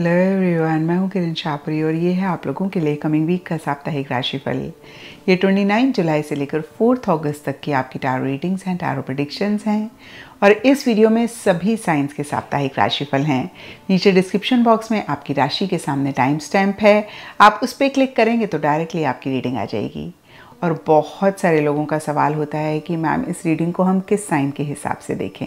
hello everyone मैं हूं किरण छापरी और ये है आप लोगों के लिए कमिंग वीक का साप्ताहिक राशिफल ये 29 जुलाई से लेकर 4 अगस्त तक की आपकी टारो रीडिंग्स हैं टारो प्रडिक्शंस हैं और इस वीडियो में सभी साइंस के साप्ताहिक राशिफल हैं नीचे डिस्क्रिप्शन बॉक्स में आपकी राशि के सामने टाइम स्टैम्प है आप उस पर क्लिक करेंगे तो डायरेक्टली आपकी रीडिंग आ जाएगी और बहुत सारे लोगों का सवाल होता है कि मैम इस रीडिंग को हम किस साइन के हिसाब से देखें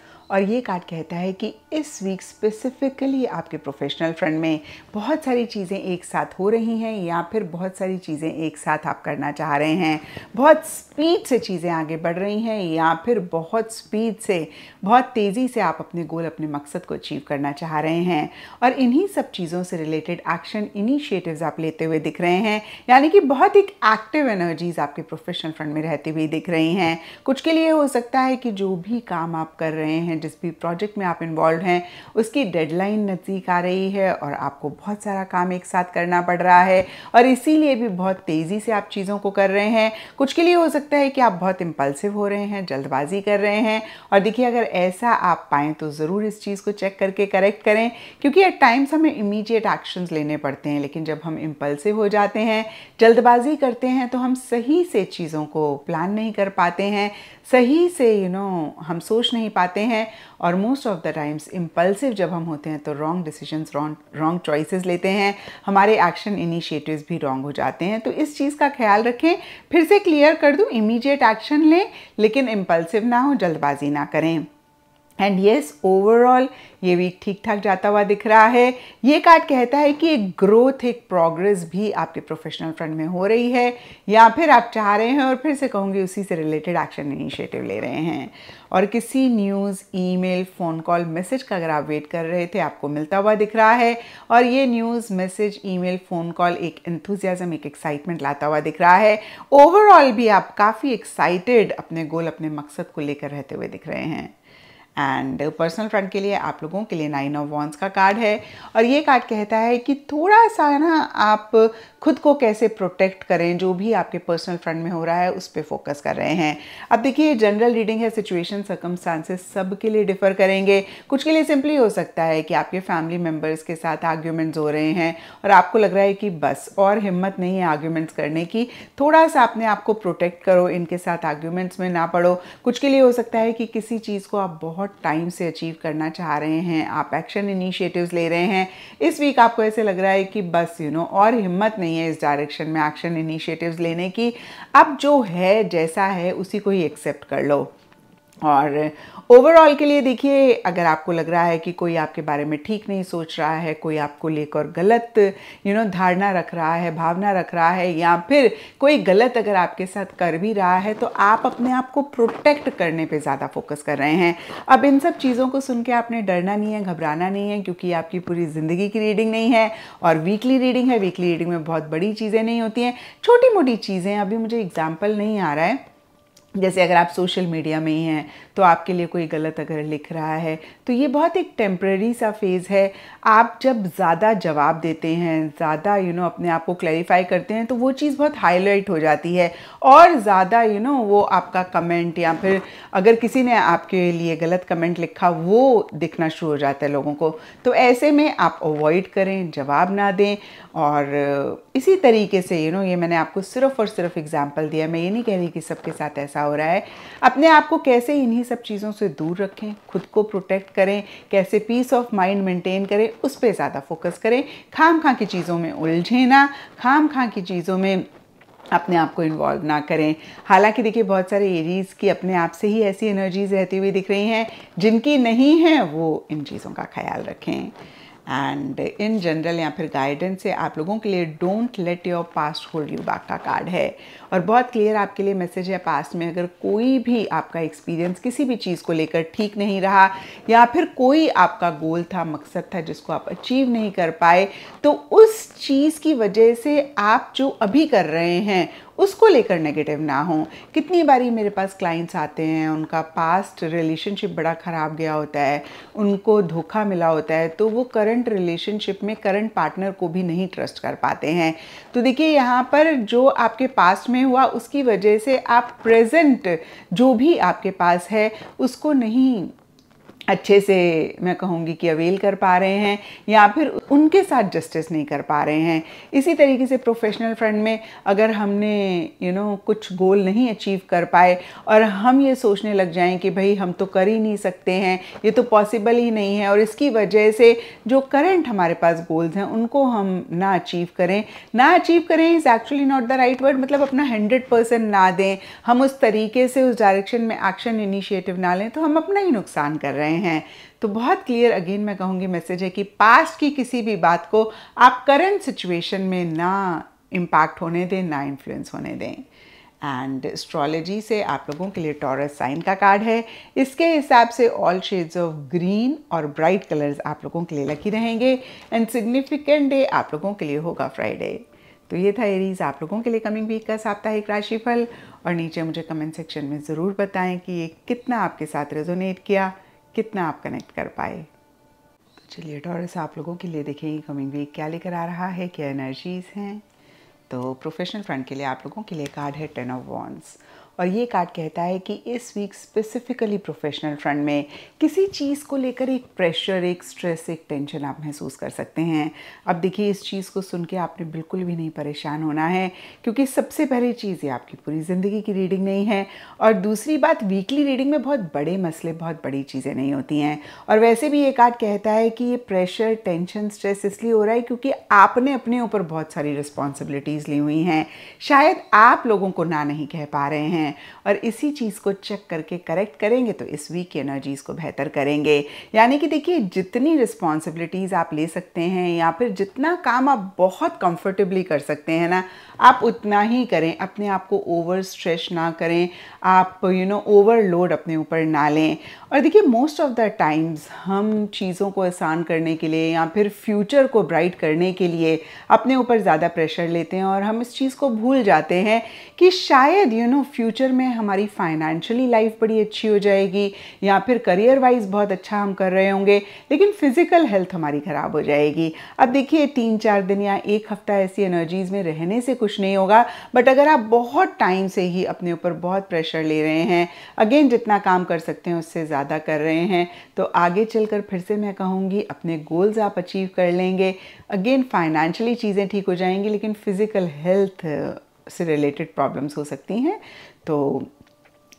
और ये कार्ड कहता है कि इस वीक स्पेसिफिकली आपके प्रोफेशनल फ्रंट में बहुत सारी चीज़ें एक साथ हो रही हैं या फिर बहुत सारी चीज़ें एक साथ आप करना चाह रहे हैं बहुत स्पीड से चीज़ें आगे बढ़ रही हैं या फिर बहुत स्पीड से बहुत तेज़ी से आप अपने गोल अपने मकसद को अचीव करना चाह रहे हैं और इन्हीं सब चीज़ों से रिलेटेड एक्शन इनिशिएटिव आप लेते हुए दिख रहे हैं यानी कि बहुत एक एक्टिव एनर्जीज आपके प्रोफेशनल फ्रंट में रहती हुई दिख रही हैं कुछ के लिए हो सकता है कि जो भी काम आप कर रहे हैं जिस भी प्रोजेक्ट में आप इन्वॉल्व हैं उसकी डेडलाइन नज़दीक आ रही है और आपको बहुत सारा काम एक साथ करना पड़ रहा है और इसीलिए भी बहुत तेज़ी से आप चीज़ों को कर रहे हैं कुछ के लिए हो सकता है कि आप बहुत इम्पल्सिव हो रहे हैं जल्दबाजी कर रहे हैं और देखिए अगर ऐसा आप पाएँ तो ज़रूर इस चीज़ को चेक करके करेक्ट करें क्योंकि एट टाइम्स हमें इमीजिएट एक्शंस लेने पड़ते हैं लेकिन जब हम इम्पल्सिव हो जाते हैं जल्दबाजी करते हैं तो हम सही से चीज़ों को प्लान नहीं कर पाते हैं सही से यू you नो know, हम सोच नहीं पाते हैं और most of the times impulsive जब हम होते हैं तो wrong decisions wrong wrong choices लेते हैं हमारे एक्शन इनिशिएटिव्स भी रॉन्ग हो जाते हैं तो इस चीज़ का ख्याल रखें फिर से क्लियर कर दूँ इमीडिएट एक्शन लें लेकिन इम्पल्सिव ना हो जल्दबाजी ना करें एंड येस ओवरऑल ये वीक ठीक ठाक जाता हुआ दिख रहा है ये कार्ड कहता है कि एक ग्रोथ एक प्रोग्रेस भी आपके प्रोफेशनल फ्रंट में हो रही है या फिर आप चाह रहे हैं और फिर से कहूँगी उसी से रिलेटेड एक्शन इनिशिएटिव ले रहे हैं और किसी news email phone call message का अगर आप वेट कर रहे थे आपको मिलता हुआ दिख रहा है और ये news message email phone call एक इंथुजियाज़म एक एक्साइटमेंट लाता हुआ दिख रहा है ओवरऑल भी आप काफ़ी एक्साइटेड अपने गोल अपने मकसद को लेकर रहते हुए दिख रहे हैं एंड पर्सनल फ्रंट के लिए आप लोगों के लिए नाइन ऑफ वॉन्स का कार्ड है और ये कार्ड कहता है कि थोड़ा सा ना आप खुद को कैसे प्रोटेक्ट करें जो भी आपके पर्सनल फ्रंट में हो रहा है उस पर फोकस कर रहे हैं अब देखिए जनरल रीडिंग है सिचुएशन सर्कमस्टांसेस सब के लिए डिफर करेंगे कुछ के लिए सिंपली हो सकता है कि आपके फैमिली मेम्बर्स के साथ आर्ग्यूमेंट्स हो रहे हैं और आपको लग रहा है कि बस और हिम्मत नहीं है आर्ग्यूमेंट्स करने की थोड़ा सा अपने आप को प्रोटेक्ट करो इनके साथ आर्ग्यूमेंट्स में ना पड़ो कुछ के लिए हो सकता है कि किसी चीज़ को आप बहुत बहुत टाइम से अचीव करना चाह रहे हैं आप एक्शन इनिशिएटिव्स ले रहे हैं इस वीक आपको ऐसे लग रहा है कि बस यू you नो know, और हिम्मत नहीं है इस डायरेक्शन में एक्शन इनिशिएटिव्स लेने की अब जो है जैसा है उसी को ही एक्सेप्ट कर लो और ओवरऑल के लिए देखिए अगर आपको लग रहा है कि कोई आपके बारे में ठीक नहीं सोच रहा है कोई आपको लेकर गलत यू नो धारणा रख रहा है भावना रख रहा है या फिर कोई गलत अगर आपके साथ कर भी रहा है तो आप अपने आप को प्रोटेक्ट करने पे ज़्यादा फोकस कर रहे हैं अब इन सब चीज़ों को सुन के आपने डरना नहीं है घबराना नहीं है क्योंकि आपकी पूरी ज़िंदगी की रीडिंग नहीं है और वीकली रीडिंग है वीकली रीडिंग में बहुत बड़ी चीज़ें नहीं होती हैं छोटी मोटी चीज़ें अभी मुझे एग्जाम्पल नहीं आ रहा है जैसे अगर आप सोशल मीडिया में ही हैं तो आपके लिए कोई गलत अगर लिख रहा है तो ये बहुत एक टेम्प्रेरी सा फेज़ है आप जब ज़्यादा जवाब देते हैं ज़्यादा यू नो अपने आप को क्लैरिफाई करते हैं तो वो चीज़ बहुत हाईलाइट हो जाती है और ज़्यादा यू नो वो आपका कमेंट या फिर अगर किसी ने आपके लिए गलत कमेंट लिखा वो दिखना शुरू हो जाता है लोगों को तो ऐसे में आप अवॉइड करें जवाब ना दें और इसी तरीके से यू नो ये मैंने आपको सिर्फ और सिर्फ एग्जाम्पल दिया मैं ये नहीं कह रही कि सबके साथ ऐसा हो रहा है अपने आप को कैसे इन्हीं इन्हीं सब चीज़ों से दूर रखें खुद को प्रोटेक्ट करें कैसे पीस ऑफ माइंड मेंटेन करें उस पर ज़्यादा फोकस करें खाम खां की चीज़ों में उलझे ना खाम खां की चीज़ों में अपने आप को इन्वॉल्व ना करें हालांकि देखिए बहुत सारे एरीज की अपने आप से ही ऐसी एनर्जीज रहती हुई दिख रही हैं जिनकी नहीं हैं वो इन चीज़ों का ख्याल रखें एंड इन जनरल या फिर गाइडेंस से आप लोगों के लिए don't let your past hold you back का कार्ड है और बहुत क्लियर आपके लिए मैसेज है पास्ट में अगर कोई भी आपका एक्सपीरियंस किसी भी चीज़ को लेकर ठीक नहीं रहा या फिर कोई आपका गोल था मकसद था जिसको आप अचीव नहीं कर पाए तो उस चीज़ की वजह से आप जो अभी कर रहे हैं उसको लेकर नेगेटिव ना हो कितनी बारी मेरे पास क्लाइंट्स आते हैं उनका पास्ट रिलेशनशिप बड़ा ख़राब गया होता है उनको धोखा मिला होता है तो वो करंट रिलेशनशिप में करंट पार्टनर को भी नहीं ट्रस्ट कर पाते हैं तो देखिए यहाँ पर जो आपके पास्ट में में हुआ उसकी वजह से आप प्रेजेंट जो भी आपके पास है उसको नहीं अच्छे से मैं कहूँगी कि अवेल कर पा रहे हैं या फिर उनके साथ जस्टिस नहीं कर पा रहे हैं इसी तरीके से प्रोफेशनल फ्रंट में अगर हमने यू you नो know, कुछ गोल नहीं अचीव कर पाए और हम ये सोचने लग जाएं कि भाई हम तो कर ही नहीं सकते हैं ये तो पॉसिबल ही नहीं है और इसकी वजह से जो करंट हमारे पास गोल्स हैं उनको हम ना अचीव करें ना अचीव करें is actually not the right word मतलब अपना हंड्रेड परसेंट ना दें हम उस तरीके से उस डायरेक्शन में एक्शन इनिशिएटिव ना लें तो हम अपना ही नुकसान कर रहे हैं हैं तो बहुत क्लियर अगेन मैं कहूँगी मैसेज है कि पास्ट की किसी भी बात को आप करंट सिचुएशन में ना इम्पैक्ट होने दें ना इन्फ्लुएंस होने दें एंड एस्ट्रोलॉजी से आप लोगों के लिए टॉरस साइन का कार्ड है इसके हिसाब से ऑल शेड्स ऑफ ग्रीन और ब्राइट कलर्स आप लोगों के लिए लकी रहेंगे एंड सिग्निफिकेंट डे आप लोगों के लिए होगा फ्राइडे तो ये था एरीज आप लोगों के लिए कमिंग वीक का साप्ताहिक राशिफल और नीचे मुझे कमेंट सेक्शन में ज़रूर बताएं कि ये कितना आपके साथ रेजोनेट किया कितना आप कनेक्ट कर पाए तो चलिए टॉरस आप लोगों के लिए देखेंगे कमिंग वीक क्या लेकर आ रहा है क्या एनर्जीज़ हैं तो प्रोफेशनल फ्रंट के लिए आप लोगों के लिए कार्ड है टेन ऑफ वॉन्स और ये कार्ड कहता है कि इस वीक स्पेसिफिकली प्रोफेशनल फ्रंट में किसी चीज़ को लेकर एक प्रेशर एक स्ट्रेस एक टेंशन आप महसूस कर सकते हैं अब देखिए इस चीज़ को सुन के आपने बिल्कुल भी नहीं परेशान होना है क्योंकि सबसे पहली चीज़ ये आपकी पूरी ज़िंदगी की रीडिंग नहीं है और दूसरी बात वीकली रीडिंग में बहुत बड़े मसले बहुत बड़ी चीज़ें नहीं होती हैं और वैसे भी ये कार्ड कहता है कि ये प्रेशर टेंशन स्ट्रेस इसलिए हो रहा है क्योंकि आपने अपने ऊपर बहुत सारी रिस्पॉन्सिबिलिटीज़ ली हुई हैं शायद आप लोगों को ना नहीं कह पा रहे हैं हैं और इसी चीज़ को चेक करके करेक्ट करेंगे तो इस वीक की एनर्जीज़ को बेहतर करेंगे यानी कि देखिए जितनी रिस्पॉन्सिबिलिटीज़ आप ले सकते हैं या फिर जितना काम आप बहुत कंफर्टेबली कर सकते हैं ना आप उतना ही करें अपने आप को ओवर स्ट्रेच ना करें आप यू नो ओवरलोड अपने ऊपर ना लें और देखिए मोस्ट ऑफ द टाइम्स हम चीज़ों को आसान करने के लिए या फिर फ्यूचर को ब्राइट करने के लिए अपने ऊपर ज़्यादा प्रेशर लेते हैं और हम इस चीज़ को भूल जाते हैं कि शायद यू नो फ्यूचर में हमारी फाइनेंशियली लाइफ बड़ी अच्छी हो जाएगी या फिर करियर वाइज बहुत अच्छा हम कर रहे होंगे लेकिन फिज़िकल हेल्थ हमारी ख़राब हो जाएगी अब देखिए तीन चार दिन या एक हफ्ता ऐसी एनर्जीज़ में रहने से कुछ कुछ नहीं होगा बट अगर आप बहुत टाइम से ही अपने ऊपर बहुत प्रेशर ले रहे हैं अगेन जितना काम कर सकते हैं उससे ज़्यादा कर रहे हैं तो आगे चलकर फिर से मैं कहूँगी अपने गोल्स आप अचीव कर लेंगे अगेन फाइनेंशियली चीज़ें ठीक हो जाएंगी लेकिन फ़िज़िकल हेल्थ से रिलेटेड प्रॉब्लम्स हो सकती हैं तो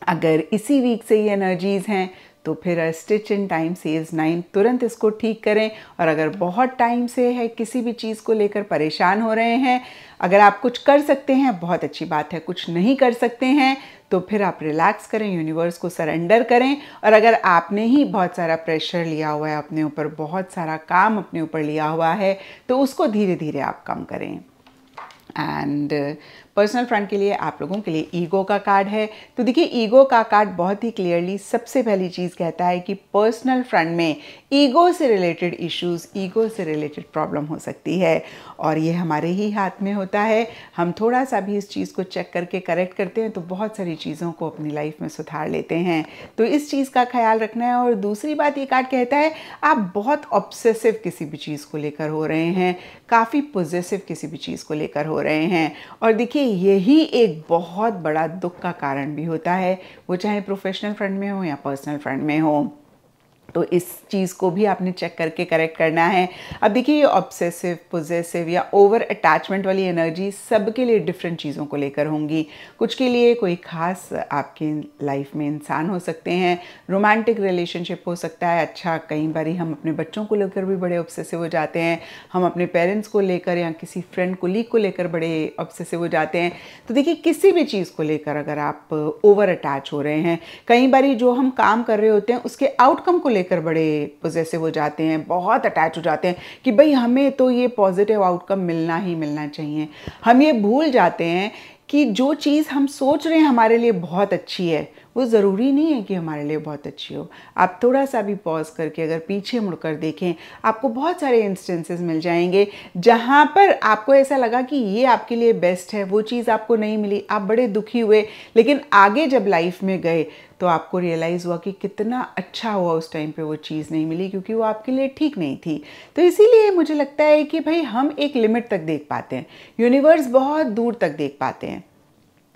अगर इसी वीक से ये एनर्जीज़ हैं तो फिर stitch in time saves nine तुरंत इसको ठीक करें और अगर बहुत टाइम से है किसी भी चीज़ को लेकर परेशान हो रहे हैं अगर आप कुछ कर सकते हैं बहुत अच्छी बात है कुछ नहीं कर सकते हैं तो फिर आप रिलैक्स करें यूनिवर्स को सरेंडर करें और अगर आपने ही बहुत सारा प्रेशर लिया हुआ है अपने ऊपर बहुत सारा काम अपने ऊपर लिया हुआ है तो उसको धीरे धीरे आप कम करें एंड uh, पर्सनल फ्रंट के लिए आप लोगों के लिए ईगो का कार्ड है तो देखिए ईगो का कार्ड बहुत ही क्लियरली सबसे पहली चीज़ कहता है कि पर्सनल फ्रंट में ईगो से रिलेटेड इश्यूज ईगो से रिलेटेड प्रॉब्लम हो सकती है और ये हमारे ही हाथ में होता है हम थोड़ा सा भी इस चीज़ को चेक करके करेक्ट करते हैं तो बहुत सारी चीज़ों को अपनी लाइफ में सुधार लेते हैं तो इस चीज़ का ख्याल रखना है और दूसरी बात ये कार्ड कहता है आप बहुत ऑब्सेसिव किसी भी चीज़ को लेकर हो रहे हैं काफ़ी पोजेसिव किसी भी चीज़ को लेकर हो रहे हैं और देखिए देखिए यही एक बहुत बड़ा दुख का कारण भी होता है वो चाहे प्रोफेशनल फ्रंट में हो या पर्सनल फ्रंट में हो तो इस चीज़ को भी आपने चेक करके करेक्ट करना है अब देखिए ये ऑब्सेसिव पोजेसिव या ओवर अटैचमेंट वाली एनर्जी सबके लिए डिफरेंट चीज़ों को लेकर होंगी कुछ के लिए कोई ख़ास आपके लाइफ में इंसान हो सकते हैं रोमांटिक रिलेशनशिप हो सकता है अच्छा कई बार हम अपने बच्चों को लेकर भी बड़े ऑब्सेसिव हो जाते हैं हम अपने पेरेंट्स को लेकर या किसी फ्रेंड कोलीग को लेकर बड़े ऑब्सेसिव हो जाते हैं तो देखिए किसी भी चीज़ को लेकर अगर आप ओवर अटैच हो रहे हैं कई बार जो हम काम कर रहे होते हैं उसके आउटकम को लेकर लेकर बड़े पोजेसिव हो जाते हैं बहुत अटैच हो जाते हैं कि भाई हमें तो ये पॉजिटिव आउटकम मिलना ही मिलना चाहिए हम ये भूल जाते हैं कि जो चीज़ हम सोच रहे हैं हमारे लिए बहुत अच्छी है वो ज़रूरी नहीं है कि हमारे लिए बहुत अच्छी हो आप थोड़ा सा भी पॉज करके अगर पीछे मुड़कर देखें आपको बहुत सारे इंस्टेंसेस मिल जाएंगे जहाँ पर आपको ऐसा लगा कि ये आपके लिए बेस्ट है वो चीज़ आपको नहीं मिली आप बड़े दुखी हुए लेकिन आगे जब लाइफ में गए तो आपको रियलाइज़ हुआ कि कितना अच्छा हुआ उस टाइम पे वो चीज़ नहीं मिली क्योंकि वो आपके लिए ठीक नहीं थी तो इसीलिए मुझे लगता है कि भाई हम एक लिमिट तक देख पाते हैं यूनिवर्स बहुत दूर तक देख पाते हैं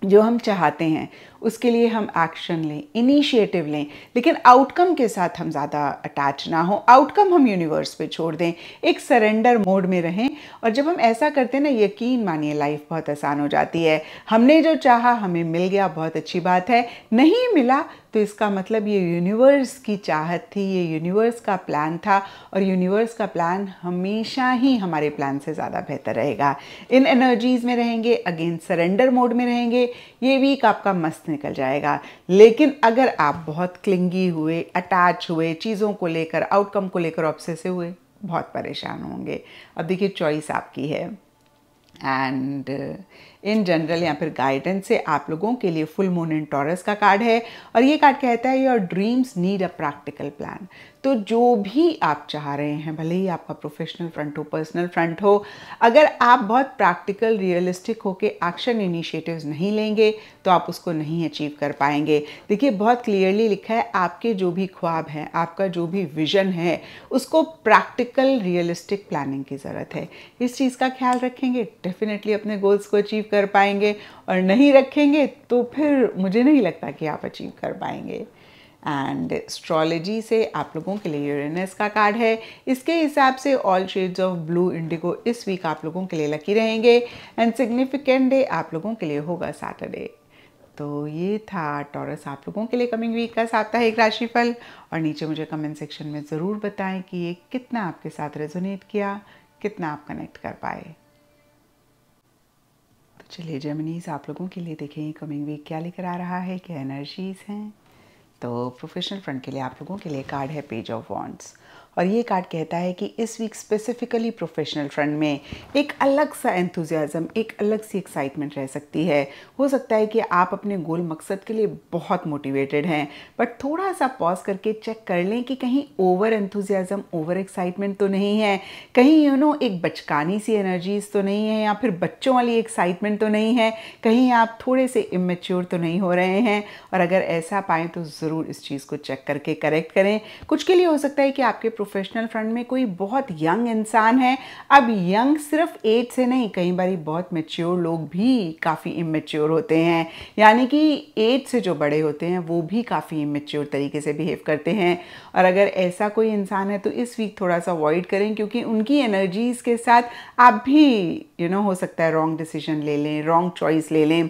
जो हम चाहते हैं उसके लिए हम एक्शन लें इनिशिएटिव लें लेकिन आउटकम के साथ हम ज़्यादा अटैच ना हो आउटकम हम यूनिवर्स पे छोड़ दें एक सरेंडर मोड में रहें और जब हम ऐसा करते हैं ना यकीन मानिए लाइफ बहुत आसान हो जाती है हमने जो चाहा हमें मिल गया बहुत अच्छी बात है नहीं मिला तो इसका मतलब ये यूनिवर्स की चाहत थी ये यूनिवर्स का प्लान था और यूनिवर्स का प्लान हमेशा ही हमारे प्लान से ज़्यादा बेहतर रहेगा इन एनर्जीज़ में रहेंगे अगेन सरेंडर मोड में रहेंगे ये वीक आपका मस्त निकल जाएगा लेकिन अगर आप बहुत क्लिंगी हुए अटैच हुए चीज़ों को लेकर आउटकम को लेकर ऑब्सेसिव हुए बहुत परेशान होंगे अब देखिए चॉइस आपकी है एंड इन जनरल या फिर गाइडेंस से आप लोगों के लिए फुल मून इन टॉरस का कार्ड है और ये कार्ड कहता है your dreams need a practical plan तो जो भी आप चाह रहे हैं भले ही आपका प्रोफेशनल फ्रंट हो पर्सनल फ्रंट हो अगर आप बहुत प्रैक्टिकल रियलिस्टिक होकर एक्शन इनिशिएटिव्स नहीं लेंगे तो आप उसको नहीं अचीव कर पाएंगे देखिए बहुत क्लियरली लिखा है आपके जो भी ख्वाब हैं आपका जो भी विजन है उसको प्रैक्टिकल रियलिस्टिक प्लानिंग की ज़रूरत है इस चीज़ का ख्याल रखेंगे डेफिनेटली अपने गोल्स को अचीव कर कर पाएंगे और नहीं रखेंगे तो फिर मुझे नहीं लगता कि आप अचीव कर पाएंगे एंड एस्ट्रोलॉजी से आप लोगों के लिए यूरेनस का कार्ड है इसके हिसाब से all shades of blue indigo इस वीक आप लोगों के लिए लकी रहेंगे एंड सिग्निफिकेंट डे आप लोगों के लिए होगा सैटरडे तो ये था टॉरस आप लोगों के लिए कमिंग वीक का साप्ताहिक राशिफल और नीचे मुझे कमेंट सेक्शन में ज़रूर बताएं कि ये कितना आपके साथ रेजोनेट किया कितना आप कनेक्ट कर पाए चलिए जर्मनीज़ आप लोगों के लिए देखें कमिंग वीक क्या लेकर आ रहा है क्या एनर्जीज़ हैं तो प्रोफेशनल फ्रंट के लिए आप लोगों के लिए कार्ड है पेज ऑफ वॉन्ट्स और ये कार्ड कहता है कि इस वीक स्पेसिफिकली प्रोफेशनल फ्रंट में एक अलग सा एंथुजियाज़म एक अलग सी एक्साइटमेंट रह सकती है हो सकता है कि आप अपने गोल मकसद के लिए बहुत मोटिवेटेड हैं बट थोड़ा सा पॉज करके चेक कर लें कि कहीं ओवर एंथुजियाज़म ओवर एक्साइटमेंट तो नहीं है कहीं यू you नो know, एक बचकानी सी एनर्जीज तो नहीं है या फिर बच्चों वाली एक्साइटमेंट तो नहीं है कहीं आप थोड़े से इमेच्योर तो नहीं हो रहे हैं और अगर ऐसा पाएँ तो ज़रूर इस चीज़ को चेक करके करेक्ट करें कुछ के लिए हो सकता है कि आपके प्रोफेशनल फ्रंट में कोई बहुत यंग इंसान है अब यंग सिर्फ एज से नहीं कई बार बहुत मेच्योर लोग भी काफ़ी इमेच्योर होते हैं यानी कि एज से जो बड़े होते हैं वो भी काफ़ी इमेच्योर तरीके से बिहेव करते हैं और अगर ऐसा कोई इंसान है तो इस वीक थोड़ा सा अवॉइड करें क्योंकि उनकी एनर्जीज़ के साथ आप भी यू you नो know, हो सकता है रॉन्ग डिसीजन ले लें रॉन्ग चॉइस ले लें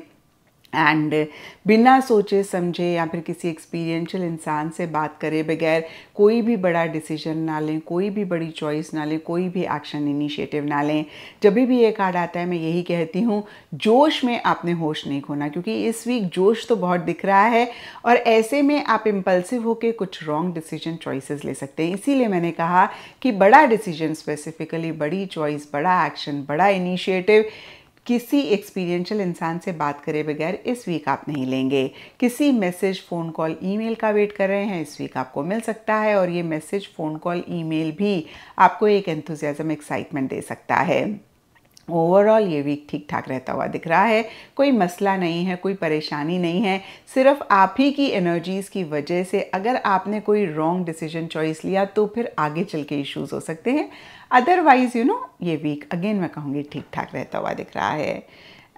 एंड uh, बिना सोचे समझे या फिर किसी एक्सपीरियंशियल इंसान से बात करे बगैर कोई भी बड़ा डिसीजन ना लें कोई भी बड़ी चॉइस ना लें कोई भी एक्शन इनिशिएटिव ना लें जब भी ये कार्ड आता है मैं यही कहती हूँ जोश में आपने होश नहीं खोना क्योंकि इस वीक जोश तो बहुत दिख रहा है और ऐसे में आप इम्पल्सिव होकर कुछ रॉन्ग डिसीजन चॉइसेस ले सकते हैं इसीलिए मैंने कहा कि बड़ा डिसीजन स्पेसिफिकली बड़ी चॉइस बड़ा एक्शन बड़ा इनिशिएटिव किसी एक्सपीरियंशियल इंसान से बात करे बगैर इस वीक आप नहीं लेंगे किसी मैसेज फ़ोन कॉल ईमेल का वेट कर रहे हैं इस वीक आपको मिल सकता है और ये मैसेज फ़ोन कॉल ईमेल भी आपको एक एंथुजियाज़म एक्साइटमेंट दे सकता है ओवरऑल ये वीक ठीक ठाक रहता हुआ दिख रहा है कोई मसला नहीं है कोई परेशानी नहीं है सिर्फ आप ही की एनर्जीज़ की वजह से अगर आपने कोई रॉन्ग डिसीजन चॉइस लिया तो फिर आगे चल के इश्यूज़ हो सकते हैं अदरवाइज यू नो ये वीक अगेन मैं कहूँगी ठीक ठाक रहता हुआ दिख रहा है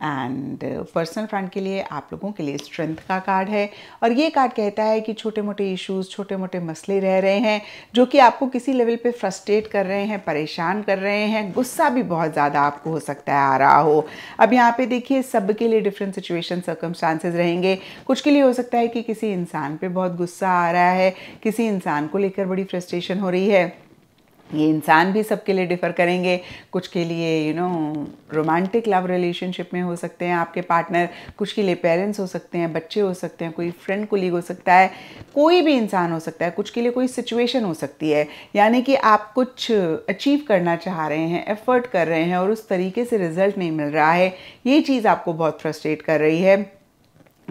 एंड पर्सनल फ्रंट के लिए आप लोगों के लिए स्ट्रेंथ का कार्ड है और ये कार्ड कहता है कि छोटे मोटे इश्यूज छोटे मोटे मसले रह रहे हैं जो कि आपको किसी लेवल पे फ्रस्ट्रेट कर रहे हैं परेशान कर रहे हैं गुस्सा भी बहुत ज़्यादा आपको हो सकता है आ रहा हो अब यहाँ पे देखिए सबके लिए डिफरेंट सिचुएशन सर्कमस्टांसेज रहेंगे कुछ के लिए हो सकता है कि किसी इंसान पर बहुत गुस्सा आ रहा है किसी इंसान को लेकर बड़ी फ्रस्ट्रेशन हो रही है ये इंसान भी सबके लिए डिफ़र करेंगे कुछ के लिए you know romantic love relationship में हो सकते हैं आपके पार्टनर कुछ के लिए पेरेंट्स हो सकते हैं बच्चे हो सकते हैं कोई फ्रेंड कोलीग हो सकता है कोई भी इंसान हो सकता है कुछ के लिए कोई सिचुएशन हो सकती है यानी कि आप कुछ अचीव करना चाह रहे हैं एफर्ट कर रहे हैं और उस तरीके से रिजल्ट नहीं मिल रहा है ये चीज़ आपको बहुत फ्रस्ट्रेट कर रही है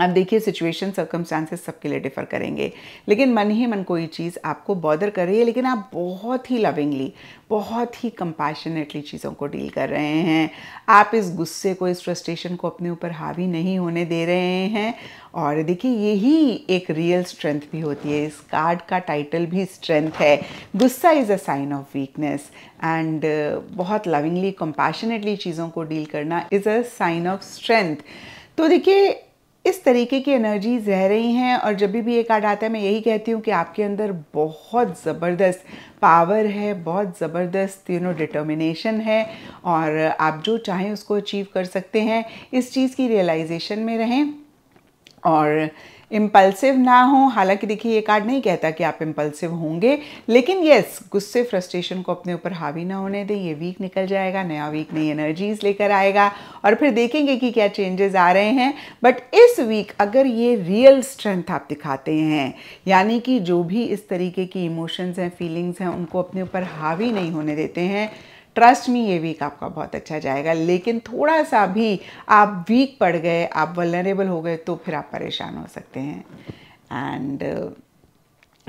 अब देखिए सिचुएशन सर्कमस्टांसेस सबके लिए डिफ़र करेंगे लेकिन मन ही मन कोई चीज़ आपको बॉदर कर रही है लेकिन आप बहुत ही लविंगली बहुत ही कंपैशनेटली चीज़ों को डील कर रहे हैं आप इस गुस्से को इस फ्रस्ट्रेशन को अपने ऊपर हावी नहीं होने दे रहे हैं और देखिए यही एक रियल स्ट्रेंथ भी होती है इस कार्ड का टाइटल भी स्ट्रेंथ है गुस्सा is a sign of weakness and बहुत लविंगली कंपैशनेटली चीज़ों को डील करना is a sign of strength तो देखिए इस तरीके की एनर्जीज रह रही हैं और जब भी भी ये कार्ड आता है मैं यही कहती हूँ कि आपके अंदर बहुत ज़बरदस्त पावर है बहुत ज़बरदस्त यू नो डिटर्मिनेशन है और आप जो चाहें उसको अचीव कर सकते हैं इस चीज़ की रियलाइजेशन में रहें और इम्पल्सिव ना हो हालांकि देखिए ये कार्ड नहीं कहता कि आप इम्पल्सिव होंगे लेकिन यस गुस्से फ्रस्ट्रेशन को अपने ऊपर हावी ना होने दें ये वीक निकल जाएगा नया वीक नई एनर्जीज लेकर आएगा और फिर देखेंगे कि क्या चेंजेस आ रहे हैं बट इस वीक अगर ये रियल स्ट्रेंथ आप दिखाते हैं यानी कि जो भी इस तरीके की इमोशंस हैं फीलिंग्स हैं उनको अपने ऊपर हावी नहीं होने देते हैं ट्रस्ट मी ये वीक आपका बहुत अच्छा जाएगा लेकिन थोड़ा सा भी आप वीक पड़ गए आप वलरेबल हो गए तो फिर आप परेशान हो सकते हैं एंड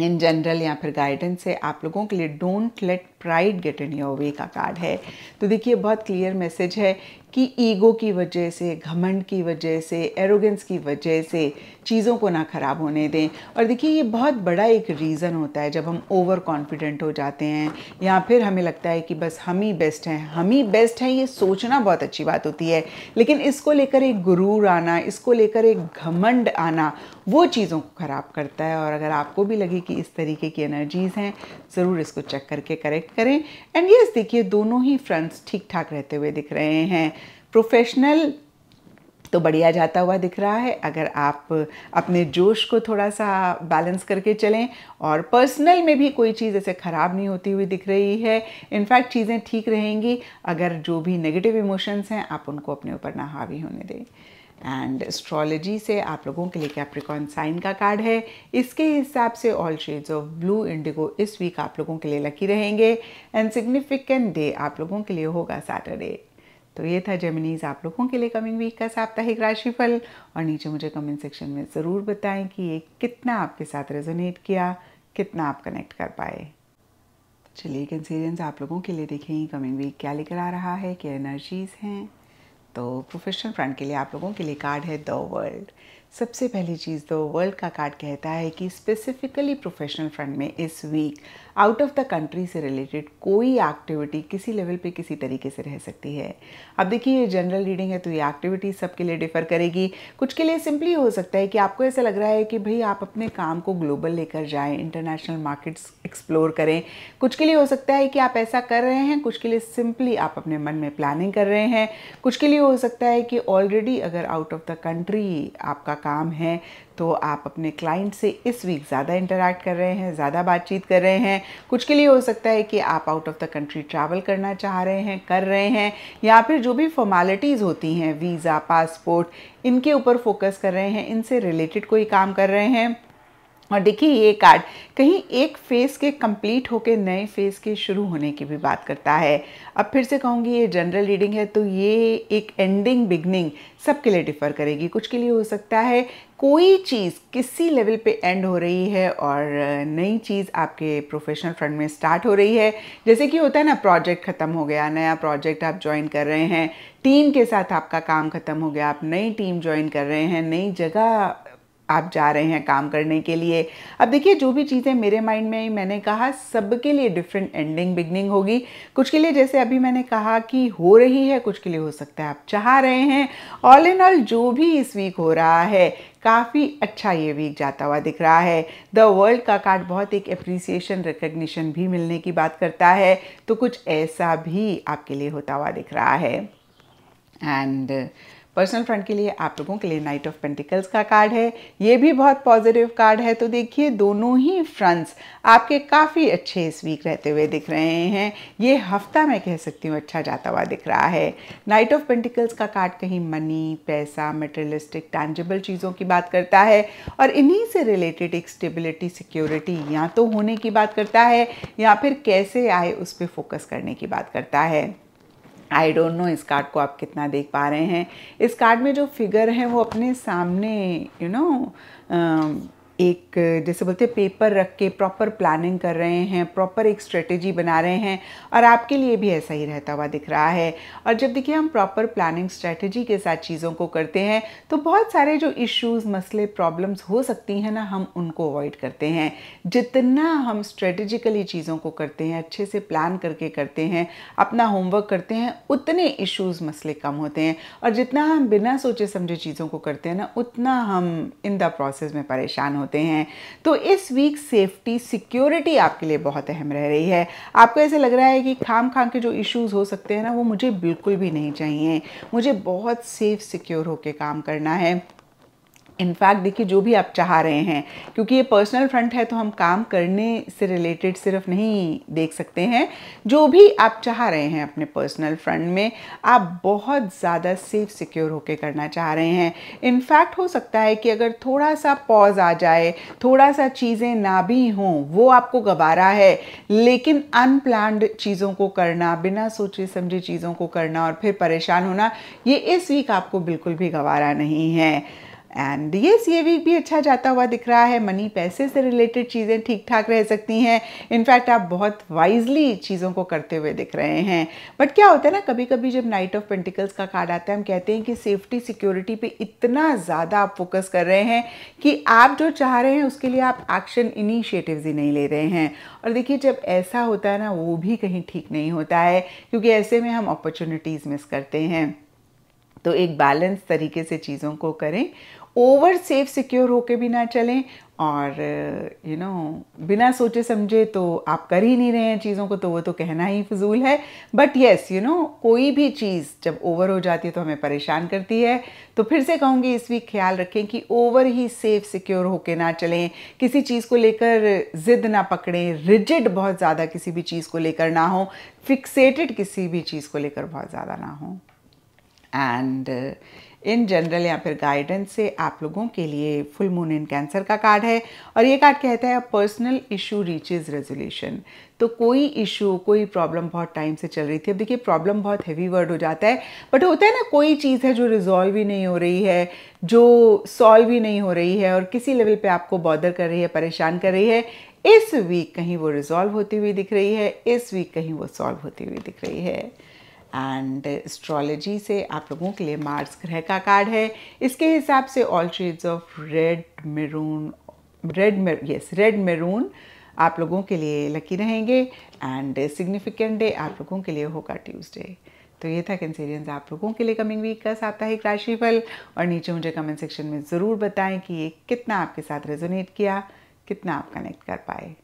इन जनरल या फिर गाइडेंस से आप लोगों के लिए don't let pride get in your way का कार्ड है तो देखिए बहुत क्लियर मैसेज है कि ईगो की वजह से घमंड की वजह से एरोगेंस की वजह से चीज़ों को ना ख़राब होने दें और देखिए ये बहुत बड़ा एक रीज़न होता है जब हम ओवर कॉन्फिडेंट हो जाते हैं या फिर हमें लगता है कि बस हम ही बेस्ट हैं हम ही बेस्ट हैं ये सोचना बहुत अच्छी बात होती है लेकिन इसको लेकर एक गुरूर आना इसको लेकर एक घमंड आना वो चीज़ों को ख़राब करता है और अगर आपको भी लगे कि इस तरीके की एनर्जीज़ हैं ज़रूर इसको चेक करके करेक्ट करें एंड यस देखिए दोनों ही फ्रेंड्स ठीक ठाक रहते हुए दिख रहे हैं प्रोफेशनल तो बढ़िया जाता हुआ दिख रहा है अगर आप अपने जोश को थोड़ा सा बैलेंस करके चलें और पर्सनल में भी कोई चीज़ ऐसे ख़राब नहीं होती हुई दिख रही है इनफैक्ट चीज़ें ठीक रहेंगी अगर जो भी नेगेटिव इमोशंस हैं आप उनको अपने ऊपर ना हावी होने दें एंड एस्ट्रोलॉजी से आप लोगों के लिए कैप्रिकॉन साइन का कार्ड है इसके हिसाब से all shades of blue indigo इस वीक आप लोगों के लिए लकी रहेंगे एंड सिग्निफिकेंट डे आप लोगों के लिए होगा सैटरडे तो ये था जेमिनीज आप लोगों के लिए कमिंग वीक का साप्ताहिक राशिफल और नीचे मुझे कमेंट सेक्शन में ज़रूर बताएं कि ये कितना आपके साथ रेजोनेट किया कितना आप कनेक्ट कर पाए चलिए कंसीरियंस आप लोगों के लिए देखें कमिंग वीक क्या लेकर आ रहा है क्या एनर्जीज हैं तो प्रोफेशनल फ्रंट के लिए आप लोगों के लिए कार्ड है द वर्ल्ड सबसे पहली चीज़ द वर्ल्ड का कार्ड कहता है कि स्पेसिफिकली प्रोफेशनल फ्रंट में इस week out of the country से रिलेटेड कोई एक्टिविटी किसी लेवल पे किसी तरीके से रह सकती है अब देखिए ये जनरल रीडिंग है तो ये एक्टिविटी सबके लिए डिफ़र करेगी कुछ के लिए सिंपली हो सकता है कि आपको ऐसा लग रहा है कि भाई आप अपने काम को ग्लोबल लेकर जाए इंटरनेशनल मार्केट्स एक्सप्लोर करें कुछ के लिए हो सकता है कि आप ऐसा कर रहे हैं कुछ के लिए सिंपली आप अपने मन में प्लानिंग कर रहे हैं कुछ के लिए हो सकता है कि ऑलरेडी अगर आउट ऑफ द कंट्री आपका काम है तो आप अपने क्लाइंट से इस वीक ज़्यादा इंटरेक्ट कर रहे हैं ज़्यादा बातचीत कर रहे हैं कुछ के लिए हो सकता है कि आप out of the country travel करना चाह रहे हैं कर रहे हैं या फिर जो भी फॉर्मेलिटीज़ होती हैं वीज़ा पासपोर्ट इनके ऊपर फोकस कर रहे हैं इनसे रिलेटेड कोई काम कर रहे हैं और देखिए ये कार्ड कहीं एक फेज़ के कंप्लीट होके नए फेज़ के शुरू होने की भी बात करता है अब फिर से कहूँगी ये जनरल रीडिंग है तो ये एक एंडिंग बिगनिंग सबके लिए डिफ़र करेगी कुछ के लिए हो सकता है कोई चीज़ किसी लेवल पे एंड हो रही है और नई चीज़ आपके प्रोफेशनल फ्रंट में स्टार्ट हो रही है जैसे कि होता है ना प्रोजेक्ट ख़त्म हो गया नया प्रोजेक्ट आप ज्वाइन कर रहे हैं टीम के साथ आपका काम ख़त्म हो गया आप नई टीम ज्वाइन कर रहे हैं नई जगह आप जा रहे हैं काम करने के लिए अब देखिए जो भी चीज़ें मेरे माइंड में मैंने कहा सबके लिए डिफरेंट एंडिंग बिगनिंग होगी कुछ के लिए जैसे अभी मैंने कहा कि हो रही है कुछ के लिए हो सकता है आप चाह रहे हैं ऑल इन ऑल जो भी इस वीक हो रहा है काफ़ी अच्छा ये वीक जाता हुआ दिख रहा है द वर्ल्ड का कार्ड बहुत एक अप्रिसिएशन रिकग्निशन भी मिलने की बात करता है तो कुछ ऐसा भी आपके लिए होता हुआ दिख रहा है एंड uh, पर्सनल फ्रंट के लिए आप लोगों के लिए नाइट ऑफ पेंटिकल्स का कार्ड है ये भी बहुत पॉजिटिव कार्ड है तो देखिए दोनों ही फ्रंट्स आपके काफ़ी अच्छे इस वीक रहते हुए दिख रहे हैं ये हफ्ता मैं कह सकती हूँ अच्छा जाता हुआ दिख रहा है नाइट ऑफ पेंटिकल्स का कार्ड कहीं मनी पैसा मटेरियलिस्टिक टैंजेबल चीज़ों की बात करता है और इन्हीं से रिलेटेड एक स्टेबिलिटी सिक्योरिटी या तो होने की बात करता है या फिर कैसे आए उस पर फोकस करने की बात करता है आई डोंट नो इस कार्ड को आप कितना देख पा रहे हैं इस कार्ड में जो फिगर है वो अपने सामने you you know know, um, एक जैसे बोलते हैं पेपर रख के प्रॉपर प्लानिंग कर रहे हैं प्रॉपर एक स्ट्रेटेजी बना रहे हैं और आपके लिए भी ऐसा ही रहता हुआ दिख रहा है और जब देखिए हम प्रॉपर प्लानिंग स्ट्रेटेजी के साथ चीज़ों को करते हैं तो बहुत सारे जो इश्यूज मसले प्रॉब्लम्स हो सकती हैं ना हम उनको अवॉइड करते हैं जितना हम स्ट्रेटेजिकली चीज़ों को करते हैं अच्छे से प्लान करके करते हैं अपना होमवर्क करते हैं उतने इश्यूज मसले कम होते हैं और जितना हम बिना सोचे समझे चीज़ों को करते हैं ना उतना हम इन द प्रोसेस में परेशान होते होते हैं तो इस वीक सेफ्टी सिक्योरिटी आपके लिए बहुत अहम रह रही है आपको ऐसे लग रहा है कि खाम खाम के जो इश्यूज़ हो सकते हैं ना वो मुझे बिल्कुल भी नहीं चाहिए मुझे बहुत सेफ सिक्योर होकर काम करना है इनफैक्ट देखिए जो भी आप चाह रहे हैं क्योंकि ये पर्सनल फ्रंट है तो हम काम करने से रिलेटेड सिर्फ नहीं देख सकते हैं जो भी आप चाह रहे हैं अपने पर्सनल फ्रंट में आप बहुत ज़्यादा सेफ सिक्योर होकर करना चाह रहे हैं इनफैक्ट हो सकता है कि अगर थोड़ा सा पॉज आ जाए थोड़ा सा चीज़ें ना भी हों वो आपको गवारा है लेकिन अनप्लान्ड चीज़ों को करना बिना सोचे समझे चीज़ों को करना और फिर परेशान होना ये इस वीक आपको बिल्कुल भी गवारा नहीं है एंड सी ये वीक भी अच्छा जाता हुआ दिख रहा है मनी पैसे से रिलेटेड चीज़ें ठीक ठाक रह सकती हैं इनफैक्ट आप बहुत वाइजली चीज़ों को करते हुए दिख रहे हैं बट क्या होता है ना कभी कभी जब नाइट ऑफ पेंटिकल्स का कार्ड आता है हम कहते हैं कि सेफ्टी सिक्योरिटी पे इतना ज़्यादा आप फोकस कर रहे हैं कि आप जो चाह रहे हैं उसके लिए आप एक्शन इनिशिएटिव ही नहीं ले रहे हैं और देखिए जब ऐसा होता है ना वो भी कहीं ठीक नहीं होता है क्योंकि ऐसे में हम अपॉर्चुनिटीज़ मिस करते हैं तो एक बैलेंस तरीके से चीज़ों को करें ओवर सेफ सिक्योर होके भी ना चलें और यू you नो know, बिना सोचे समझे तो आप कर ही नहीं रहे हैं चीज़ों को तो वो तो कहना ही फजूल है बट येस यू नो कोई भी चीज़ जब ओवर हो जाती है तो हमें परेशान करती है तो फिर से कहूँगी इस वीक ख्याल रखें कि ओवर ही सेफ सिक्योर होके ना चलें किसी चीज़ को लेकर ज़िद ना पकड़ें रिजिड बहुत ज़्यादा किसी भी चीज़ को लेकर ना हो फिक्सेटेड किसी भी चीज़ को लेकर बहुत ज़्यादा ना हो एंड uh, इन जनरल या फिर गाइडेंस से आप लोगों के लिए फुल मून इन कैंसर का कार्ड है और ये कार्ड कहता है पर्सनल इशू रीचेज रेजोल्यूशन तो कोई इशू कोई प्रॉब्लम बहुत टाइम से चल रही थी अब देखिए प्रॉब्लम बहुत हैवी वर्ड हो जाता है बट होता है ना कोई चीज़ है जो रिजॉल्व ही नहीं हो रही है जो सॉल्व ही नहीं हो रही है और किसी लेवल पे आपको बॉदर कर रही है परेशान कर रही है इस वीक कहीं वो रिजॉल्व होती हुई दिख रही है इस वीक कहीं वो सॉल्व होती हुई दिख रही है एंड एस्ट्रोलॉजी से आप लोगों के लिए मार्स ग्रह का कार्ड है इसके हिसाब से all shades of red maroon red yes red maroon आप लोगों के लिए लकी रहेंगे एंड सिग्निफिकेंट डे आप लोगों के लिए होगा ट्यूसडे तो ये था कैंसेरियंस आप लोगों के लिए कमिंग वीक का साप्ताहिक राशिफल और नीचे मुझे कमेंट सेक्शन में ज़रूर बताएं कि ये कितना आपके साथ रेजोनेट किया कितना आप कनेक्ट कर पाए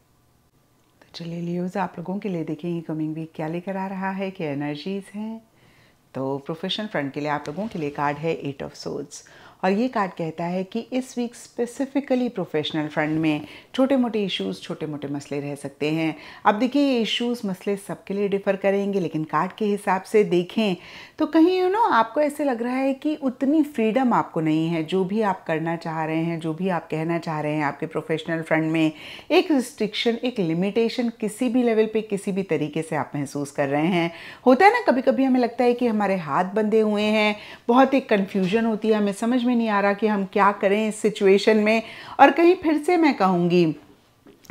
चलिए लियोज आप लोगों के लिए देखेंगे कमिंग वीक क्या लेकर आ रहा है क्या एनर्जीज हैं तो प्रोफेशनल फ्रंट के लिए आप लोगों के लिए कार्ड है एट ऑफ सोल्स और ये कार्ड कहता है कि इस वीक स्पेसिफिकली प्रोफेशनल फ्रंट में छोटे मोटे इश्यूज छोटे मोटे मसले रह सकते हैं अब देखिए ये इश्यूज मसले सबके लिए डिफ़र करेंगे लेकिन कार्ड के हिसाब से देखें तो कहीं यू नो आपको ऐसे लग रहा है कि उतनी फ्रीडम आपको नहीं है जो भी आप करना चाह रहे हैं जो भी आप कहना चाह रहे हैं आपके प्रोफेशनल फ्रंट में एक रिस्ट्रिक्शन एक लिमिटेशन किसी भी लेवल पे किसी भी तरीके से आप महसूस कर रहे हैं होता है ना कभी कभी हमें लगता है कि हमारे हाथ बंधे हुए हैं बहुत एक कन्फ्यूजन होती है हमें समझ में नहीं आ रहा कि हम क्या करें इस सिचुएशन में और कहीं फिर से मैं कहूँगी